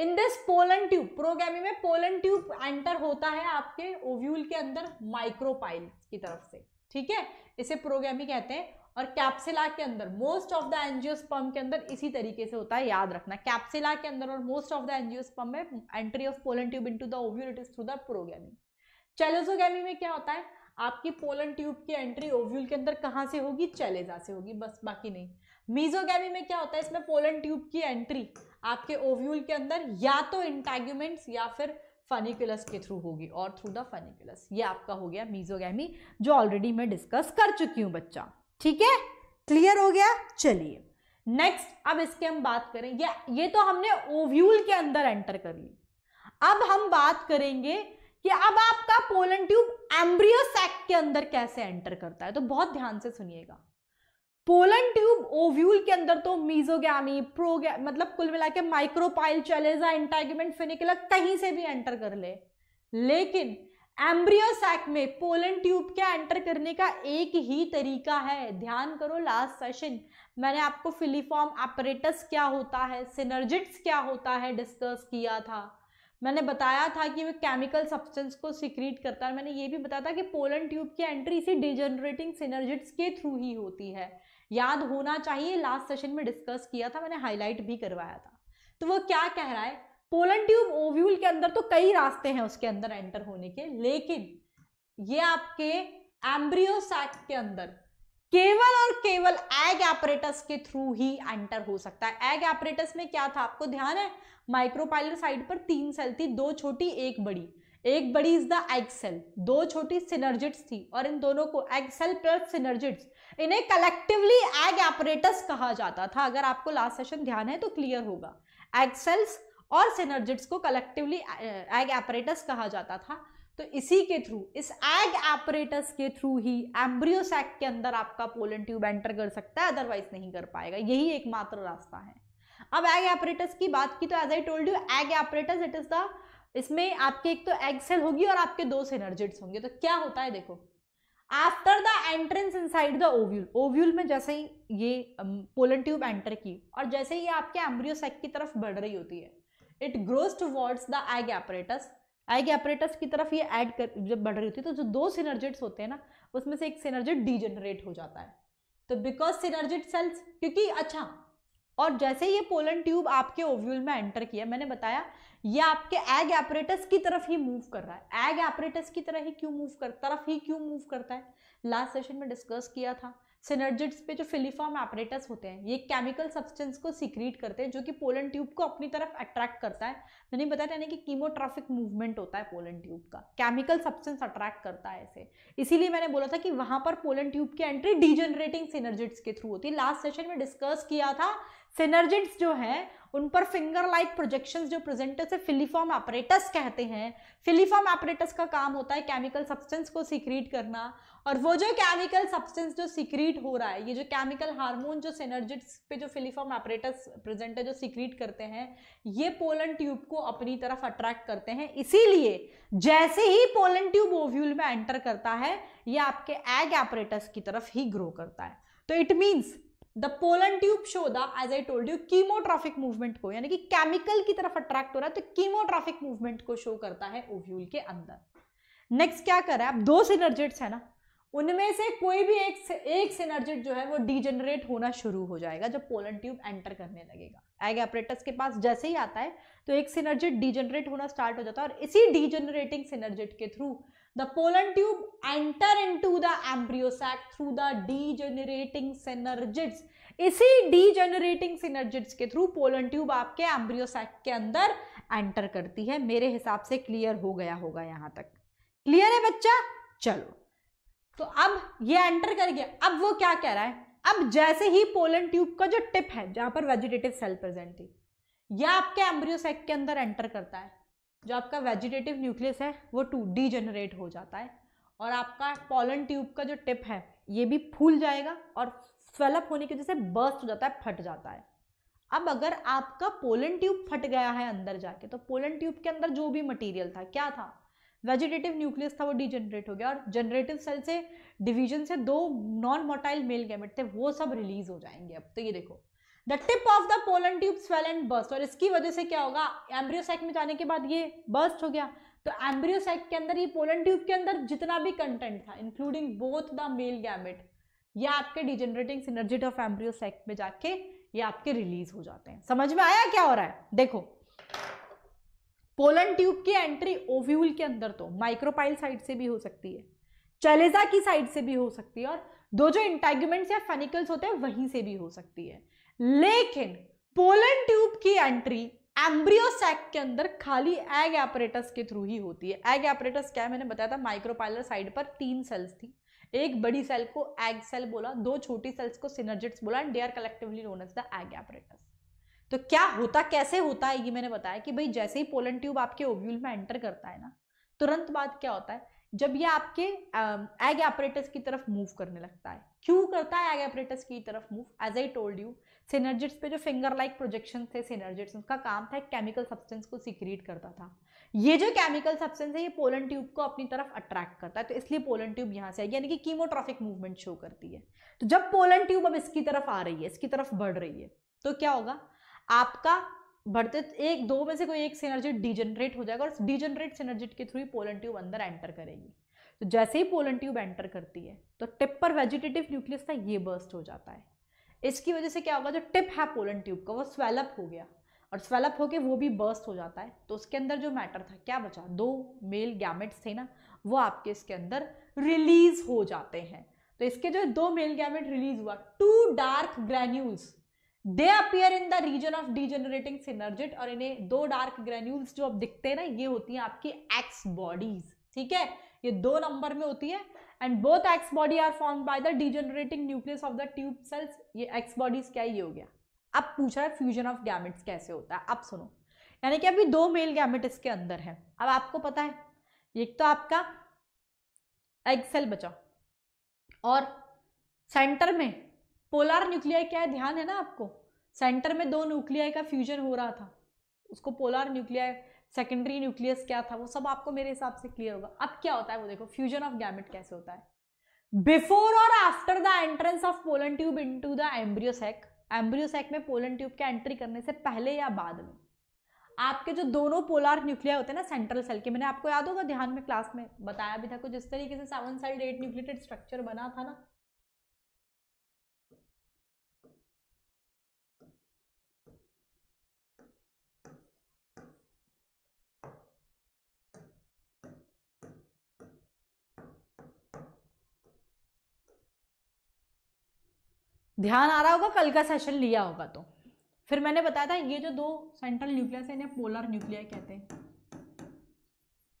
in this pollen tube porogamy में पोलन ट्यूब एंटर होता है आपके ओव्यूल के अंदर माइक्रोपाइल की तरफ से ठीक है इसे प्रोगैमी कहते हैं और कैप्सिला के अंदर मोस्ट ऑफ द एनजियोस्पर्म के अंदर इसी तरीके से होता है याद रखना कैप्सिला के अंदर और मोस्ट ऑफ द एनजियोस्पर्म में entry of pollen tube into the ovule it is through the porogamy chalazogamy में क्या होता है आपकी पोलन ट्यूब की एंट्री ओव्यूल के अंदर कहाँ से होगी चेलेजा से होगी बस बाकी नहीं मीजोगी में क्या होता है इसमें पोलन ट्यूब की एंट्री आपके ओव्यूल के अंदर या तो इंटेग्यूमेंट या फिर फनिकुलस के थ्रू होगी और थ्रू द फनिकुलस ये आपका हो गया मीजोगैमी जो ऑलरेडी मैं डिस्कस कर चुकी हूँ बच्चा ठीक है क्लियर हो गया चलिए नेक्स्ट अब इसके हम बात करें ये ये तो हमने ओव्यूल के अंदर एंटर कर ली अब हम बात करेंगे कि अब आपका पोलन ट्यूब एम्ब्रियो सैक के अंदर कैसे एंटर करता है तो बहुत ध्यान से सुनिएगा पोलन ट्यूब ओव्यूल के अंदर तो मीजोगी प्रोगै मतलब कुल मिला के माइक्रोपाइल चलेजा इंटाइगमेंट फिनिकुला कहीं से भी एंटर कर ले लेकिन एम्ब्रियोसैक में पोलन ट्यूब के एंटर करने का एक ही तरीका है ध्यान करो लास्ट सेशन मैंने आपको फिलीफॉर्म एपरेटस क्या होता है सिनर्जिट्स क्या होता है डिस्कस किया था मैंने बताया था कि वह केमिकल सब्सटेंस को सिक्रीट करता है मैंने ये भी बताया था कि पोलन ट्यूब की एंट्री इसी डिजनरेटिंग सिनर्जिट्स के थ्रू ही होती है याद होना चाहिए लास्ट सेशन में डिस्कस किया था मैंने हाईलाइट भी करवाया था तो वो क्या कह रहा है पोलन ट्यूब ओव्यूल के अंदर तो कई रास्ते हैं उसके अंदर एंटर होने के लेकिन ये आपके एम्ब्रियो सैक के अंदर केवल और केवल एग ऑपरेटस के थ्रू ही एंटर हो सकता है एग ऑपरेटस में क्या था आपको ध्यान है माइक्रोपाइलर साइड पर तीन सेल थी दो छोटी एक बड़ी एक बड़ी इज द एग सेल दो छोटी सिनर्जिट्स थी और इन दोनों को एग सेल प्लस सिनर्जिट्स इन्हें कलेक्टिवली एग ऑपरेटस कहा जाता था अगर आपको लास्ट सेशन ध्यान है तो क्लियर होगा एग सेल्स और सिनर्जिट्स को कलेक्टिवली एग ऑपरेटस कहा जाता था तो इसी के थ्रू इस एग एपरेटस के थ्रू ही एम्ब्रियोसैक के अंदर आपका पोलन ट्यूब एंटर कर सकता है अदरवाइज नहीं कर पाएगा यही एकमात्र रास्ता है अब एग एपरेटस की बात की तो as I told you egg apparatus it is the इसमें आपके एक तो एग सेल होगी और आपके दो सेनर्जिट्स होंगे तो क्या होता है देखो after the entrance inside the ovule ovule में जैसे ही ये पोलन ट्यूब एंटर की और जैसे ही आपके एम्ब्रियोसैक की तरफ बढ़ रही होती है it grows towards the egg apparatus I apparatus की तरफ ये ऐड कर जब बढ़ रही होती है तो जो दो सिनर्जिट्स होते हैं ना उसमें से एक सिनर्जिट डीजनरेट हो जाता है तो बिकॉज सिनर्जिट सेल्स क्योंकि अच्छा और जैसे ये पोलन ट्यूब आपके ओव्यूल में एंटर किया मैंने बताया ये आपके एग एपरेटस की तरफ ही मूव कर रहा है एग एपरेटस की तरह ही क्यों मूव कर तरफ ही क्यों मूव करता है लास्ट सेशन में डिस्कस किया था सिनर्जिट्स पे जो फिलीफॉर्म ऑपरेटर्स होते हैं ये केमिकल सब्सटेंस को सीक्रीट करते हैं जो कि पोलन ट्यूब को अपनी तरफ अट्रैक्ट करता है मैंने बताया था ना कि कीमोट्रॉफिक मूवमेंट होता है पोलन ट्यूब का केमिकल सब्सटेंस अट्रैक्ट करता है इसे इसीलिए मैंने बोला था कि वहां पर पोलन ट्यूब की एंट्री डीजनरेटिंग सिनर्जिट्स के थ्रू होती है लास्ट सेशन में डिस्कस किया था सिनर्जिट्स जो है उन पर फिंगर लाइक प्रोजेक्शन जो प्रेजेंटर से फिलीफॉर्म ऑपरेटस कहते हैं फिलीफॉर्म ऑपरेटस का काम होता है केमिकल सब्सटेंस को सीक्रीट करना और वो जो केमिकल सब्सटेंस जो सीक्रीट हो रहा है ये जो केमिकल हार्मोन जो सेनर्जिट्स पे जो फिलीफॉर्म ऑपरेटस प्रेजेंटर जो सीक्रीट करते हैं ये पोलन ट्यूब को अपनी तरफ अट्रैक्ट करते हैं इसीलिए जैसे ही पोलन ट्यूब ओव्यूल में एंटर करता है ये आपके एग ऑपरेटस की तरफ ही ग्रो करता है तो it means the pollen tube शोदा as I told you chemotropic movement को यानी कि केमिकल की तरफ अट्रैक्ट हो रहा है तो कीमोट्रॉफिक मूवमेंट को शो करता है ओव्यूल के अंदर नेक्स्ट क्या कर रहा है अब दो सिनर्जेट्स है ना उनमें से कोई भी एक एक सिनर्जेट जो है वो डिजेनरेट होना शुरू हो जाएगा जब पोलन ट्यूब एंटर करने लगेगा एग एपरेटस के पास जैसे ही आता है तो एक सिनर्जेट डिजेनरेट होना स्टार्ट हो जाता है और इसी डिजेनरेटिंग सिनर्जेट के through The pollen tube enter into the embryo sac through the degenerating synergids. इसी degenerating synergids के थ्रू pollen tube आपके embryo sac के अंदर एंटर करती है मेरे हिसाब से क्लियर हो गया होगा यहां तक क्लियर है बच्चा चलो तो अब ये एंटर कर गया अब वो क्या कह रहा है अब जैसे ही पोलन ट्यूब का जो टिप है जहां पर वेजिटेटिव सेल प्रेजेंट थी यह आपके एम्ब्रियोसेक के अंदर एंटर करता है जो आपका वेजिटेटिव न्यूक्लियस है वो टू डी जनरेट हो जाता है और आपका पॉलन ट्यूब का जो टिप है ये भी फूल जाएगा और स्वेलअप होने की वजह से बर्स्ट हो जाता है फट जाता है अब अगर आपका पोलन ट्यूब फट गया है अंदर जाके तो पोलन ट्यूब के अंदर जो भी मटेरियल था क्या था वेजिटेटिव न्यूक्लियस था वो डिजनरेट हो गया और जनरेटिव सेल से डिवीजन से दो नॉन मोटाइल मेल गैमेट थे वो सब रिलीज हो जाएंगे अब तो ये देखो the tip of the pollen tube swell and burst और इसकी वजह से क्या होगा एम्ब्रियोसैक में जाने के बाद ये बस्ट हो गया तो एम्ब्रियोसैक के अंदर ये पोलन ट्यूब के अंदर जितना भी कंटेंट था including both the male gamete ये आपके डिजेनरेटिंग सिनर्जिट ऑफ एम्ब्रियोसैक में जाके ये आपके रिलीज हो जाते हैं समझ में आया क्या हो रहा है देखो पोलन ट्यूब की एंट्री ओव्यूल के अंदर तो माइक्रोपाइल साइड से भी हो सकती है चलेजा की साइड से भी हो सकती है और दो जो इंटेग्यूमेंट्स या फेनिकल्स होते हैं वहीं से भी हो सकती है लेकिन पोलन ट्यूब की एंट्री एम्ब्रियो सैक के अंदर खाली एग एपरेटस के थ्रू ही होती है एग एपरेटस क्या है मैंने बताया था माइक्रोपाइलर साइड पर तीन सेल्स थी एक बड़ी सेल को एग सेल बोला दो छोटी सेल्स को सिनर्जिट्स बोला and they are collectively known as the egg apparatus तो क्या होता कैसे होता है ये मैंने बताया कि भाई जैसे ही पोलन ट्यूब आपके ओव्यूल में एंटर करता है ना तुरंत बाद क्या होता है जब ये आपके एग एपरेटस की तरफ मूव करने लगता है क्यों करता है एग एपरेटस की तरफ move as I told you synergids पे जो फिंगर लाइक प्रोजेक्शन थे सिनर्जिट्स उनका काम था केमिकल सब्सटेंस को सिक्रिएट करता था ये जो केमिकल सब्सटेंस है ये पोलन ट्यूब को अपनी तरफ अट्रैक्ट करता है तो इसलिए पोलन ट्यूब यहाँ से आएगी यानी कि कीमोट्रॉफिक मूवमेंट शो करती है तो जब पोलन ट्यूब अब इसकी तरफ आ रही है इसकी तरफ बढ़ रही है तो क्या होगा आपका बढ़ते एक दो में से कोई एक सिनर्जिट डिजनरेट हो जाएगा और डिजनरेट सिनर्जिट के थ्रू ही पोलन ट्यूब अंदर एंटर करेगी तो जैसे ही पोलन ट्यूब एंटर करती है तो टिप पर वेजिटेटिव न्यूक्लियस था ये बर्स्ट हो जाता है इसकी वजह से क्या होगा जो टिप है पोलन ट्यूब का वो स्वेलअप हो गया और स्वेलअप होकर वो भी बर्स्ट हो जाता है तो उसके अंदर जो मैटर था क्या बचा दो मेल गैमेट्स थे ना वो आपके इसके अंदर रिलीज हो जाते हैं तो इसके जो दो मेल गैमेट रिलीज हुआ two dark granules they appear in the region of degenerating synergid और इन्हें दो डार्क ग्रेन्यूल्स जो आप दिखते हैं ना ये होती है आपकी एक्स बॉडीज ठीक है ये दो नंबर में होती है and both X body are form by the degenerating nucleus of the tube cells ये एक्स बॉडीज क्या ये हो गया अब पूछ रहा है फ्यूजन ऑफ गैमिट्स कैसे होता है अब सुनो यानी कि अभी दो मेल गैमिट इसके अंदर है अब आपको पता है एक तो आपका एक्सेल बचा और सेंटर में पोलार न्यूक्लियाई क्या है ध्यान है ना आपको सेंटर में दो न्यूक्लियाई का फ्यूजन हो रहा था उसको पोलार न्यूक्लियाई सेकेंडरी न्यूक्लियस क्या था वो सब आपको मेरे हिसाब से क्लियर होगा अब क्या होता है वो देखो फ्यूजन ऑफ गैमेट कैसे होता है बिफोर और after the entrance of pollen tube into the embryo sac embryo sac में पोलन ट्यूब के एंट्री करने से पहले या बाद में आपके जो दोनों पोलार न्यूक्लिया होते हैं ना सेंट्रल सेल के मैंने आपको याद होगा ध्यान में क्लास में बताया भी था कुछ जिस तरीके से seven cell eight nucleated structure बना था ना ध्यान आ रहा होगा कल का सेशन लिया होगा तो फिर मैंने बताया था ये जो दो सेंट्रल न्यूक्लियस है इन्हें पोलर न्यूक्लियर कहते हैं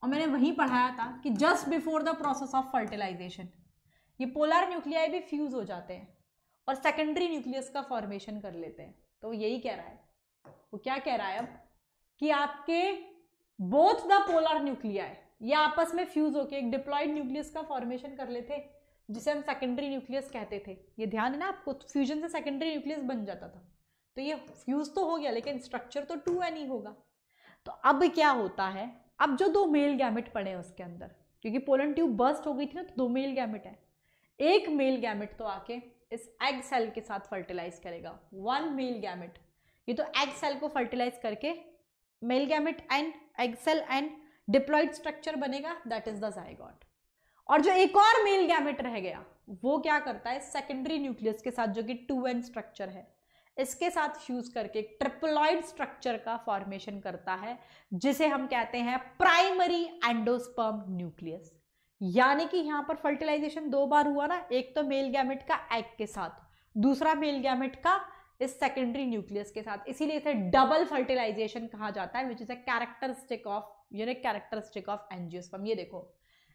और मैंने वहीं पढ़ाया था कि just before the process of fertilization ये पोलर न्यूक्लिया भी फ्यूज हो जाते हैं और सेकेंडरी न्यूक्लियस का फॉर्मेशन कर लेते हैं तो यही कह रहा है वो क्या कह रहा है अब कि आपके बोथ द पोलर न्यूक्लिया ये आपस में फ्यूज होके एक डिप्लॉइड न्यूक्लियस का फॉर्मेशन कर लेते हैं जिसे हम सेकेंडरी न्यूक्लियस कहते थे ये ध्यान है ना आपको फ्यूजन से सेकेंडरी न्यूक्लियस बन जाता था तो ये फ्यूज तो हो गया लेकिन स्ट्रक्चर तो टू एन ही होगा तो अब क्या होता है अब जो दो मेल गैमिट पड़े हैं उसके अंदर क्योंकि पोलन ट्यूब बर्स्ट हो गई थी ना तो दो मेल गैमिट है एक मेल गैमिट तो आके इस एग सेल के साथ फर्टिलाइज करेगा वन मेल गैमिट ये तो एग सेल को फर्टिलाइज करके male gamete and egg cell and diploid structure बनेगा दैट इज द जायगॉट और जो एक और मेल गैमेट रह गया वो क्या करता है सेकेंडरी न्यूक्लियस के साथ जो कि टू एन स्ट्रक्चर है इसके साथ फ्यूज करके ट्रिपलॉइड स्ट्रक्चर का फॉर्मेशन करता है जिसे हम कहते हैं प्राइमरी एंडोस्पर्म न्यूक्लियस यानी कि यहां पर फर्टिलाइजेशन दो बार हुआ ना एक तो मेल गैमेट का एग के साथ दूसरा मेल गैमेट का इस सेकेंडरी न्यूक्लियस के साथ इसीलिए इसे डबल फर्टिलाइजेशन कहा जाता है which is a characteristic of unique characteristic of angiosperm ये देखो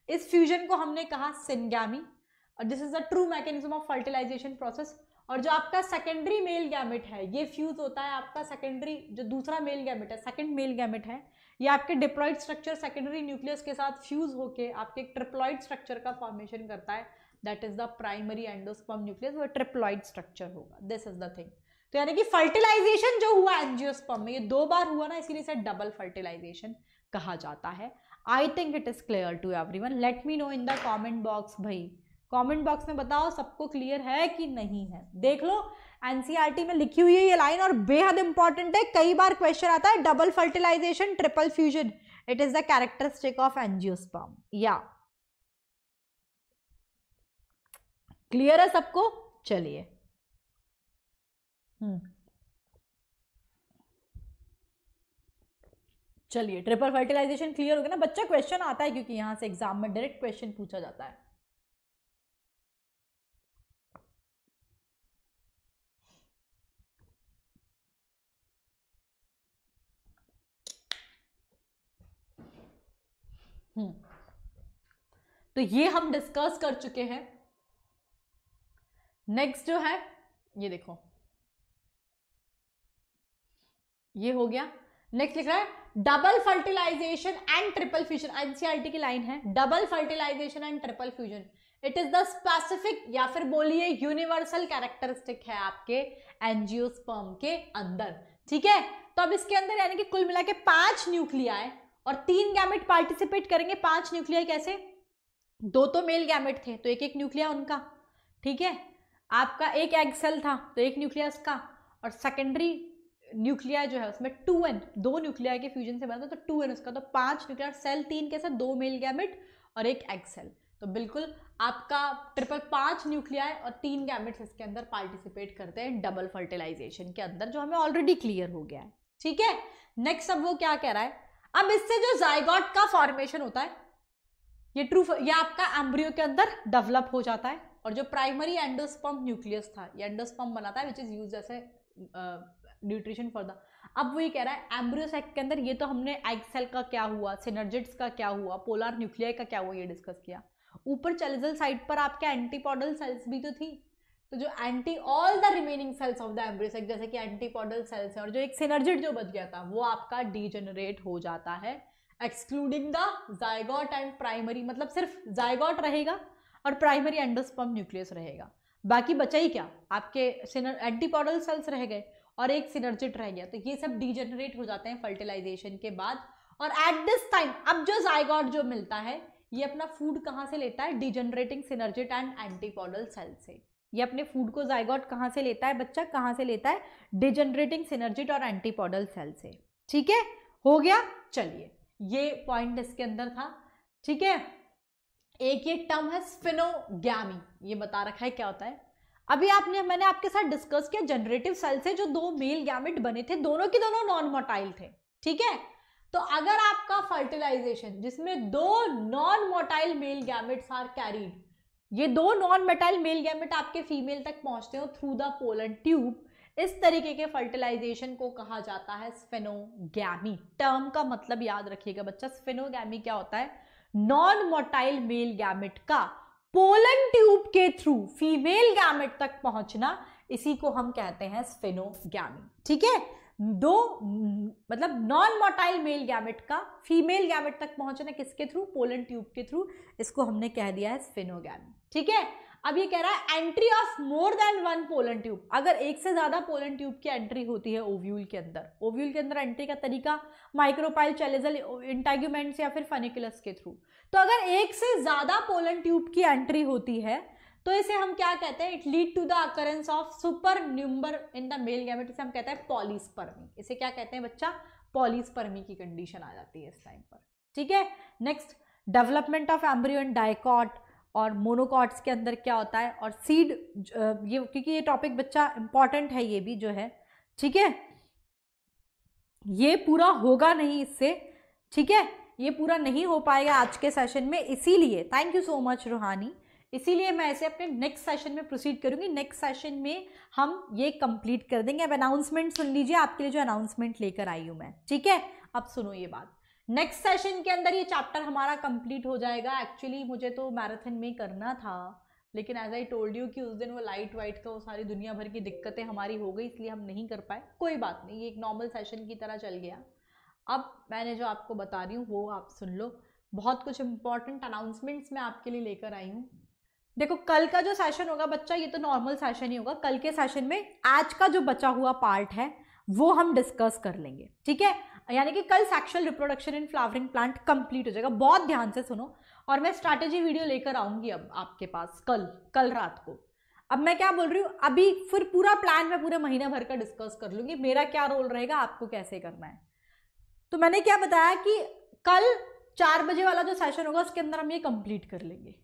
इस फ्यूजन को हमने कहा सिनगैमी और this is a true mechanism of fertilization process और जो आपका सेकेंडरी मेल गैमेट है ये फ्यूज होता है आपका सेकेंडरी जो दूसरा मेल गैमेट है सेकेंड मेल गैमेट है ये आपके डिप्लॉइड स्ट्रक्चर सेकेंडरी न्यूक्लियस के साथ फ्यूज होके आपके ट्रिप्लॉइड स्ट्रक्चर का फॉर्मेशन करता है that is the primary endosperm nucleus वो ट्रिप्लॉइड स्ट्रक्चर होगा दिस इज द थिंग तो यानी कि फर्टिलाइजेशन जो हुआ एंजियोस्पर्म में ये दो बार हुआ ना इसीलिए इसे डबल फर्टिलाइजेशन कहा जाता है I think it is clear to everyone let me know in the comment box भाई कॉमेंट बॉक्स में बताओ सबको क्लियर है कि नहीं है देख लो एनसीईआरटी e में लिखी हुई है ये लाइन और बेहद इंपॉर्टेंट है कई बार क्वेश्चन आता है double fertilization triple fusion it is the characteristic of angiosperm या क्लियर है सबको चलिए हम्म चलिए ट्रिपल फर्टिलाइजेशन क्लियर हो गया ना बच्चा क्वेश्चन आता है क्योंकि यहां से एग्जाम में डायरेक्ट क्वेश्चन पूछा जाता है हम्म। तो ये हम डिस्कस कर चुके हैं नेक्स्ट जो है ये देखो ये हो गया नेक्स्ट लिख रहा है double fertilization and triple fusion NCERT की लाइन है double fertilization and triple fusion it is the specific या फिर बोलिए यूनिवर्सल कैरेक्टरिस्टिक है आपके एनजियोस्पर्म के अंदर ठीक है तो अब इसके अंदर यानी कि कुल मिला के पांच न्यूक्लिया है और तीन गैमेट पार्टिसिपेट करेंगे पांच न्यूक्लिया कैसे दो तो मेल गैमेट थे तो एक एक न्यूक्लिया उनका ठीक है आपका एक एग सेल था तो एक न्यूक्लियस का और सेकेंडरी न्यूक्लिया जो है उसमें टू एन दो न्यूक्लिया के फ्यूजन से बनता था तो टू एन उसका तो पांच न्यूक्लियर सेल तीन के साथ दो मेल गैमिट और एक एग सेल तो बिल्कुल आपका ट्रिपल पांच न्यूक्लिया और तीन गैमेट्स इसके अंदर पार्टिसिपेट करते हैं डबल फर्टिलाइजेशन के अंदर जो हमें ऑलरेडी क्लियर हो गया है ठीक है नेक्स्ट अब वो क्या कह रहा है अब इससे जो जायगॉट का फॉर्मेशन होता है ये ट्रू ये आपका एम्ब्रियो के अंदर डेवलप हो जाता है और जो प्राइमरी एंडोस्पम्प न्यूक्लियस था ये एंडोस्पम्प बनाता है विच इज यूज जैसे न्यूट्रिशन फॉर द अब वो ये कह रहा है एम्ब्रियोस एक्ट के अंदर ये तो हमने एग सेल का क्या हुआ सिनर्जिट्स का क्या हुआ पोलार न्यूक्लियर का क्या हुआ ये डिस्कस किया ऊपर चलजल साइड पर आपके एंटीपॉडल सेल्स भी तो थी तो जो and all the remaining cells of the embryos act जैसे कि एंटीपॉडल सेल्स है और जो एक सिनर्जिट जो बच गया था वो आपका डीजनरेट हो जाता है excluding the zygote and primary मतलब सिर्फ जायगॉट रहेगा और प्राइमरी एंडोस्पम न्यूक्लियस रहेगा बाकी बचा ही क्या आपके एंटीपॉडल सेल्स रह गए और एक सिनर्जिट रह गया तो ये सब डिजेनरेट हो जाते हैं फर्टिलाइजेशन के बाद और एट दिस टाइम अब जो जायगॉट जो मिलता है ये अपना फूड कहाँ से लेता है degenerating synergid and antipodal cell से ये अपने फूड को जायगॉट कहाँ से लेता है बच्चा कहाँ से लेता है डिजेनरेटिंग सिनर्जिट और एंटीपोडल सेल से ठीक है हो गया चलिए ये पॉइंट इसके अंदर था ठीक है एक ये टर्म है स्पिनोगी ये बता रखा है क्या होता है अभी आपने मैंने आपके साथ डिस्कस किया जनरेटिव सेल से जो दो मेल गैमेट बने थे दोनों के दोनों नॉन मोटाइल थे ठीक है तो अगर आपका फर्टिलाइजेशन जिसमें दो non motile male gamete are carried ये दो नॉन मेटाइल मेल गैमेट आपके फीमेल तक पहुंचते हो थ्रू द पोलन ट्यूब इस तरीके के फर्टिलाइजेशन को कहा जाता है स्फेनोगैमी टर्म का मतलब याद रखिएगा बच्चा स्फेनोगैमी क्या होता है नॉन मोटाइल मेल गैमेट का पोलन ट्यूब के थ्रू फीमेल गैमेट तक पहुंचना इसी को हम कहते हैं स्फेनोगैमी ठीक है दो मतलब नॉन मोटाइल मेल गैमेट का फीमेल गैमेट तक पहुंचना किसके थ्रू पोलन ट्यूब के थ्रू इसको हमने कह दिया है स्फेनोगैमी ठीक है अब ये कह रहा है entry of more than one pollen tube अगर एक से ज्यादा पोलन ट्यूब की एंट्री होती है ओव्यूल के अंदर ओव्यूल के अंदर एंट्री का तरीका माइक्रोपाइल चैलेजल इंटेग्यूमेंट्स या फिर फनिकुलस के थ्रू तो अगर एक से ज्यादा पोलन ट्यूब की एंट्री होती है तो इसे हम क्या कहते हैं it lead to the occurrence of super number in the male gamete इसे हम कहते हैं पॉलिस्पर्मी इसे क्या कहते हैं बच्चा पॉलिस्पर्मी की कंडीशन आ जाती है इस टाइम पर ठीक है next development of embryo and dicot और मोनोकॉट्स के अंदर क्या होता है और सीड ये क्योंकि ये टॉपिक बच्चा इम्पॉर्टेंट है ये भी जो है ठीक है ये पूरा होगा नहीं इससे ठीक है ये पूरा नहीं हो पाएगा आज के सेशन में इसीलिए थैंक यू सो मच रूहानी इसीलिए मैं ऐसे अपने नेक्स्ट सेशन में प्रोसीड करूंगी नेक्स्ट सेशन में हम ये कंप्लीट कर देंगे अब अनाउंसमेंट सुन लीजिए आपके लिए जो अनाउंसमेंट लेकर आई हूँ मैं ठीक है अब सुनो ये बात नेक्स्ट सेशन के अंदर ये चैप्टर हमारा कंप्लीट हो जाएगा एक्चुअली मुझे तो मैराथन में करना था लेकिन एज आई टोल्ड यू कि उस दिन वो लाइट वाइट का वो सारी दुनिया भर की दिक्कतें हमारी हो गई इसलिए हम नहीं कर पाए कोई बात नहीं ये एक नॉर्मल सेशन की तरह चल गया अब मैंने जो आपको बता रही हूँ वो आप सुन लो बहुत कुछ इंपॉर्टेंट अनाउंसमेंट्स मैं आपके लिए लेकर आई हूँ देखो कल का जो सेशन होगा बच्चा ये तो नॉर्मल सेशन ही होगा कल के सेशन में आज का जो बचा हुआ पार्ट है वो हम डिस्कस कर लेंगे ठीक है यानी कि कल sexual reproduction in flowering plant complete हो जाएगा बहुत ध्यान से सुनो और मैं स्ट्रैटेजी वीडियो लेकर आऊंगी अब आपके पास कल कल रात को अब मैं क्या बोल रही हूँ अभी फिर पूरा प्लान मैं पूरे महीने भर का डिस्कस कर लूंगी मेरा क्या रोल रहेगा आपको कैसे करना है तो मैंने क्या बताया कि कल चार बजे वाला जो सेशन होगा उसके अंदर हम ये कंप्लीट कर लेंगे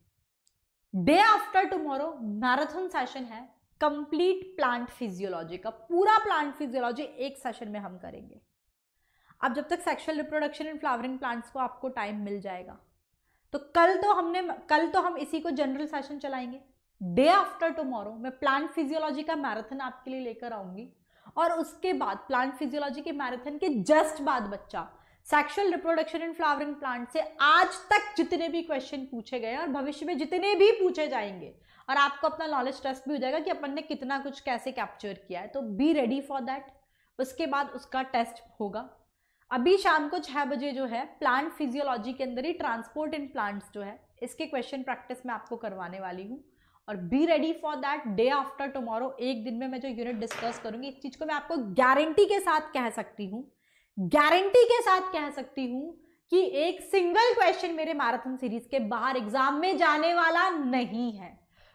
day after tomorrow marathon session है कंप्लीट प्लांट फिजियोलॉजी का पूरा प्लांट फिजियोलॉजी एक सेशन में हम करेंगे अब जब तक sexual reproduction in flowering plants को आपको टाइम मिल जाएगा तो कल तो हमने कल तो हम इसी को जनरल सेशन चलाएंगे डे आफ्टर टुमारो मैं प्लांट फिजियोलॉजी का मैराथन आपके लिए लेकर आऊंगी और उसके बाद प्लांट फिजियोलॉजी के मैराथन के जस्ट बाद बच्चा sexual reproduction in flowering plant से आज तक जितने भी क्वेश्चन पूछे गए और भविष्य में जितने भी पूछे जाएंगे और आपको अपना नॉलेज ट्रस्ट भी हो जाएगा कि अपन ने कितना कुछ कैसे कैप्चर किया है तो बी रेडी फॉर दैट उसके बाद उसका टेस्ट होगा अभी शाम को छह बजे जो है प्लांट फिजियोलॉजी के अंदर ही ट्रांसपोर्ट इन प्लांट्स जो है इसके क्वेश्चन प्रैक्टिस में आपको करवाने वाली हूँ और be ready for that day after tomorrow एक दिन में मैं जो यूनिट डिस्कस करूंगी इस चीज को मैं आपको गारंटी के साथ कह सकती हूँ गारंटी के साथ कह सकती हूँ कि एक सिंगल क्वेश्चन मेरे मैराथन सीरीज के बाहर एग्जाम में जाने वाला नहीं है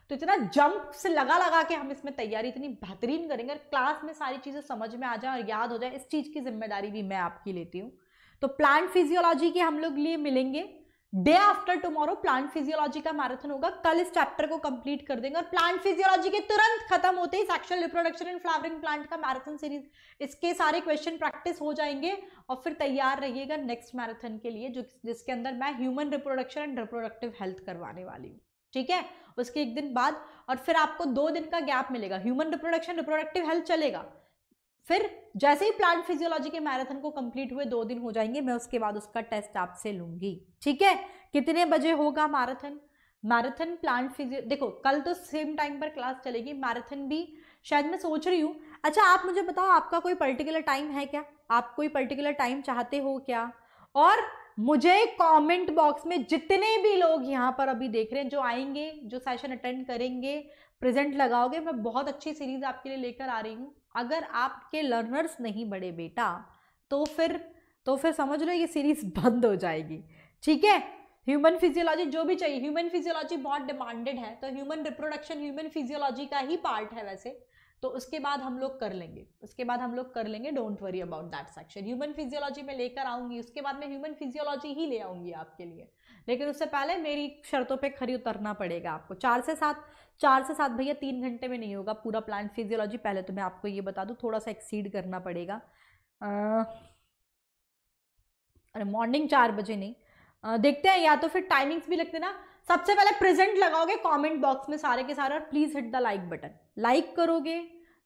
तो इतना जंप से लगा लगा के हम इसमें तैयारी इतनी बेहतरीन करेंगे और क्लास में सारी चीज़ें समझ में आ जाए और याद हो जाए इस चीज़ की जिम्मेदारी भी मैं आपकी लेती हूँ तो प्लांट फिजियोलॉजी के हम लोग लिए मिलेंगे day after tomorrow plant physiology का मैराथन होगा कल इस चैप्टर को कंप्लीट कर देंगे और प्लांट फिजियोलॉजी के तुरंत खत्म होते ही sexual reproduction and flowering plant का मैराथन सीरीज इसके सारे क्वेश्चन प्रैक्टिस हो जाएंगे और फिर तैयार रहिएगा नेक्स्ट मैराथन के लिए जो जिसके अंदर मैं human reproduction and reproductive health करवाने वाली हूँ ठीक है उसके एक दिन बाद और फिर आपको दो दिन का गैप मिलेगा ह्यूमन रिप्रोडक्शन रिप्रोडक्टिव हेल्थ चलेगा फिर जैसे ही प्लांट फिजियोलॉजी के मैराथन को कंप्लीट हुए दो दिन हो जाएंगे मैं उसके बाद उसका टेस्ट आपसे लूंगी ठीक है कितने बजे होगा मैराथन मैराथन प्लांट फिजियो देखो कल तो सेम टाइम पर क्लास चलेगी मैराथन भी शायद मैं सोच रही हूँ अच्छा आप मुझे बताओ आपका कोई पर्टिकुलर टाइम है क्या आप कोई पर्टिकुलर टाइम चाहते हो क्या और मुझे कमेंट बॉक्स में जितने भी लोग यहाँ पर अभी देख रहे हैं जो आएंगे जो सेशन अटेंड करेंगे प्रेजेंट लगाओगे मैं बहुत अच्छी सीरीज आपके लिए लेकर आ रही हूँ अगर आपके लर्नर्स नहीं बढ़े बेटा तो फिर तो फिर समझ लो ये सीरीज बंद हो जाएगी ठीक है ह्यूमन फिजियोलॉजी जो भी चाहिए ह्यूमन फिजियोलॉजी बहुत डिमांडेड है तो ह्यूमन रिप्रोडक्शन ह्यूमन फिजियोलॉजी का ही पार्ट है वैसे तो उसके बाद हम लोग कर लेंगे उसके बाद हम लोग कर लेंगे don't worry about that section human physiology में लेकर आऊंगी उसके बाद मैं ह्यूमन फिजियोलॉजी ही ले आऊंगी आपके लिए लेकिन उससे पहले मेरी शर्तों पर खरी उतरना पड़ेगा आपको चार से सात चार से सात भैया तीन घंटे में नहीं होगा पूरा प्लान फिजियोलॉजी पहले तो मैं आपको ये बता दूँ थोड़ा सा एक्सीड करना पड़ेगा अरे मॉर्निंग चार बजे नहीं आ, देखते हैं या तो फिर टाइमिंग्स भी लगते ना सबसे पहले प्रेजेंट लगाओगे कमेंट बॉक्स में सारे के सारे और please hit the like button like करोगे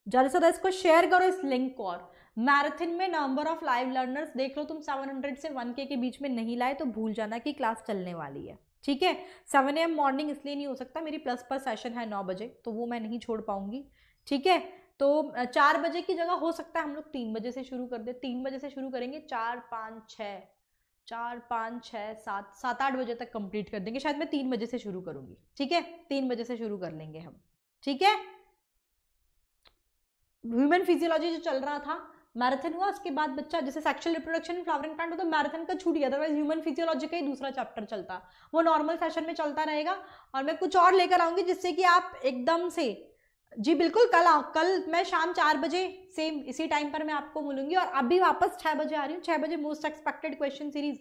ज़्यादा से ज़्यादा इसको शेयर करो इस लिंक को और मैराथन में नंबर ऑफ लाइव लर्नर्स देख लो तुम 700 से 1k के बीच में नहीं लाए तो भूल जाना कि क्लास चलने वाली है ठीक है सेवन एम मॉर्निंग इसलिए नहीं हो सकता मेरी प्लस पर सेशन है नौ बजे तो वो मैं नहीं छोड़ पाऊंगी ठीक है तो चार बजे की जगह हो सकता है हम लोग तीन बजे से शुरू कर दे तीन बजे से शुरू करेंगे चार पाँच छः चार पाँच छः सात सात आठ बजे तक कंप्लीट कर देंगे शायद मैं तीन बजे से शुरू करूंगी ठीक है तीन बजे से शुरू कर लेंगे हम ठीक है ह्यूमन फिजियोलॉजी जो चल रहा था मैराथन हुआ उसके बाद बच्चा जैसे सेक्शुअल रिप्रोडक्शन फ्लावरिंग प्लांट होता तो मैराथन का छूट गया अदरवाइज ह्यूमन फिजियोलॉजी का ही दूसरा चैप्टर चलता वो नॉर्मल सेशन में चलता रहेगा और मैं कुछ और लेकर आऊंगी जिससे कि आप एकदम से जी बिल्कुल कल आ, कल मैं शाम चार बजे सेम इसी टाइम पर मैं आपको मिलूंगी और अभी वापस छः बजे आ रही हूँ छः बजे मोस्ट एक्सपेक्टेड क्वेश्चन सीरीज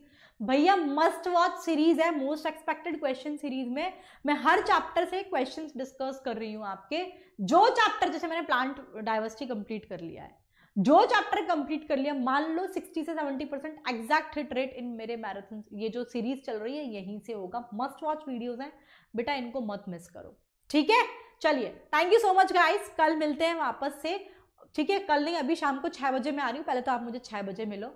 भैया मस्ट वॉच सीरीज है मोस्ट एक्सपेक्टेड क्वेश्चन सीरीज में मैं हर चैप्टर से क्वेश्चन डिस्कस कर रही हूँ आपके जो चैप्टर जैसे मैंने प्लांट डाइवर्सिटी कंप्लीट कर लिया है जो चैप्टर कंप्लीट कर लिया मान लो 60 से 70 percent exact hit rate in मेरे मैराथन ये जो सीरीज चल रही है यहीं से होगा मस्ट वॉच वीडियोज हैं बेटा इनको मत मिस करो ठीक है चलिए thank you so much guys कल मिलते हैं वापस से ठीक है कल नहीं अभी शाम को छः बजे मैं आ रही हूँ पहले तो आप मुझे छः बजे मिलो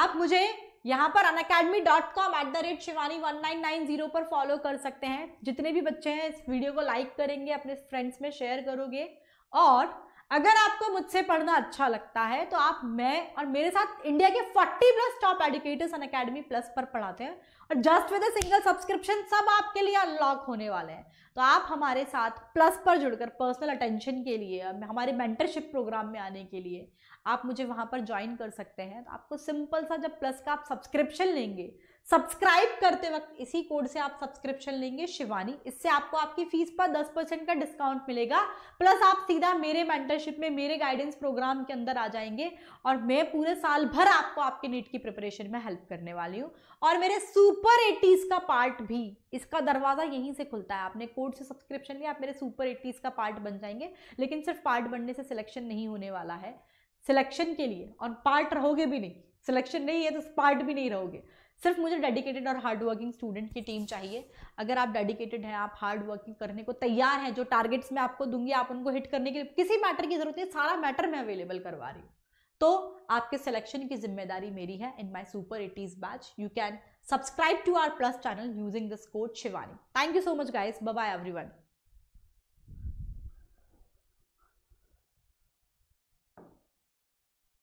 आप मुझे यहाँ पर Unacademy dot com at the rate Shivani one nine nine zero पर फॉलो कर सकते हैं जितने भी बच्चे हैं इस वीडियो को लाइक करेंगे अपने फ्रेंड्स में शेयर करोगे और अगर आपको मुझसे पढ़ना अच्छा लगता है तो आप मैं और मेरे साथ इंडिया के 40 plus top educators and academy plus पर पढ़ाते हैं और just with a single subscription सब आपके लिए अनलॉक होने वाले हैं तो आप हमारे साथ प्लस पर जुड़कर पर्सनल अटेंशन के लिए हमारे मेंटरशिप प्रोग्राम में आने के लिए आप मुझे वहाँ पर ज्वाइन कर सकते हैं तो आपको सिंपल सा जब प्लस का आप सब्सक्रिप्शन लेंगे सब्सक्राइब करते वक्त इसी कोड से आप सब्सक्रिप्शन लेंगे शिवानी इससे आपको आपकी फीस पर 10 परसेंट का डिस्काउंट मिलेगा प्लस आप सीधा मेरे मेंटरशिप में मेरे गाइडेंस प्रोग्राम के अंदर आ जाएंगे और मैं पूरे साल भर आपको आपके नीट की प्रिपरेशन में हेल्प करने वाली हूँ और मेरे सुपर एटीज़ का पार्ट भी इसका दरवाज़ा यहीं से खुलता है आपने कोड से सब्सक्रिप्शन लिया आप मेरे सुपर एटीज़ का पार्ट बन जाएंगे लेकिन सिर्फ पार्ट बनने से सिलेक्शन नहीं होने वाला है सिलेक्शन के लिए और पार्ट रहोगे भी नहीं सिलेक्शन नहीं है तो पार्ट भी नहीं रहोगे सिर्फ मुझे डेडिकेटेड और हार्ड वर्किंग स्टूडेंट की टीम चाहिए अगर आप डेडिकेटेड हैं आप हार्ड वर्किंग करने को तैयार हैं जो टारगेट्स मैं आपको दूंगी आप उनको हिट करने के लिए किसी मैटर की जरूरत नहीं सारा मैटर मैं अवेलेबल करवा रही हूँ तो आपके सिलेक्शन की जिम्मेदारी मेरी है in my super eighties batch you can subscribe to our plus channel using this code Shivani thank you so much guys bye every one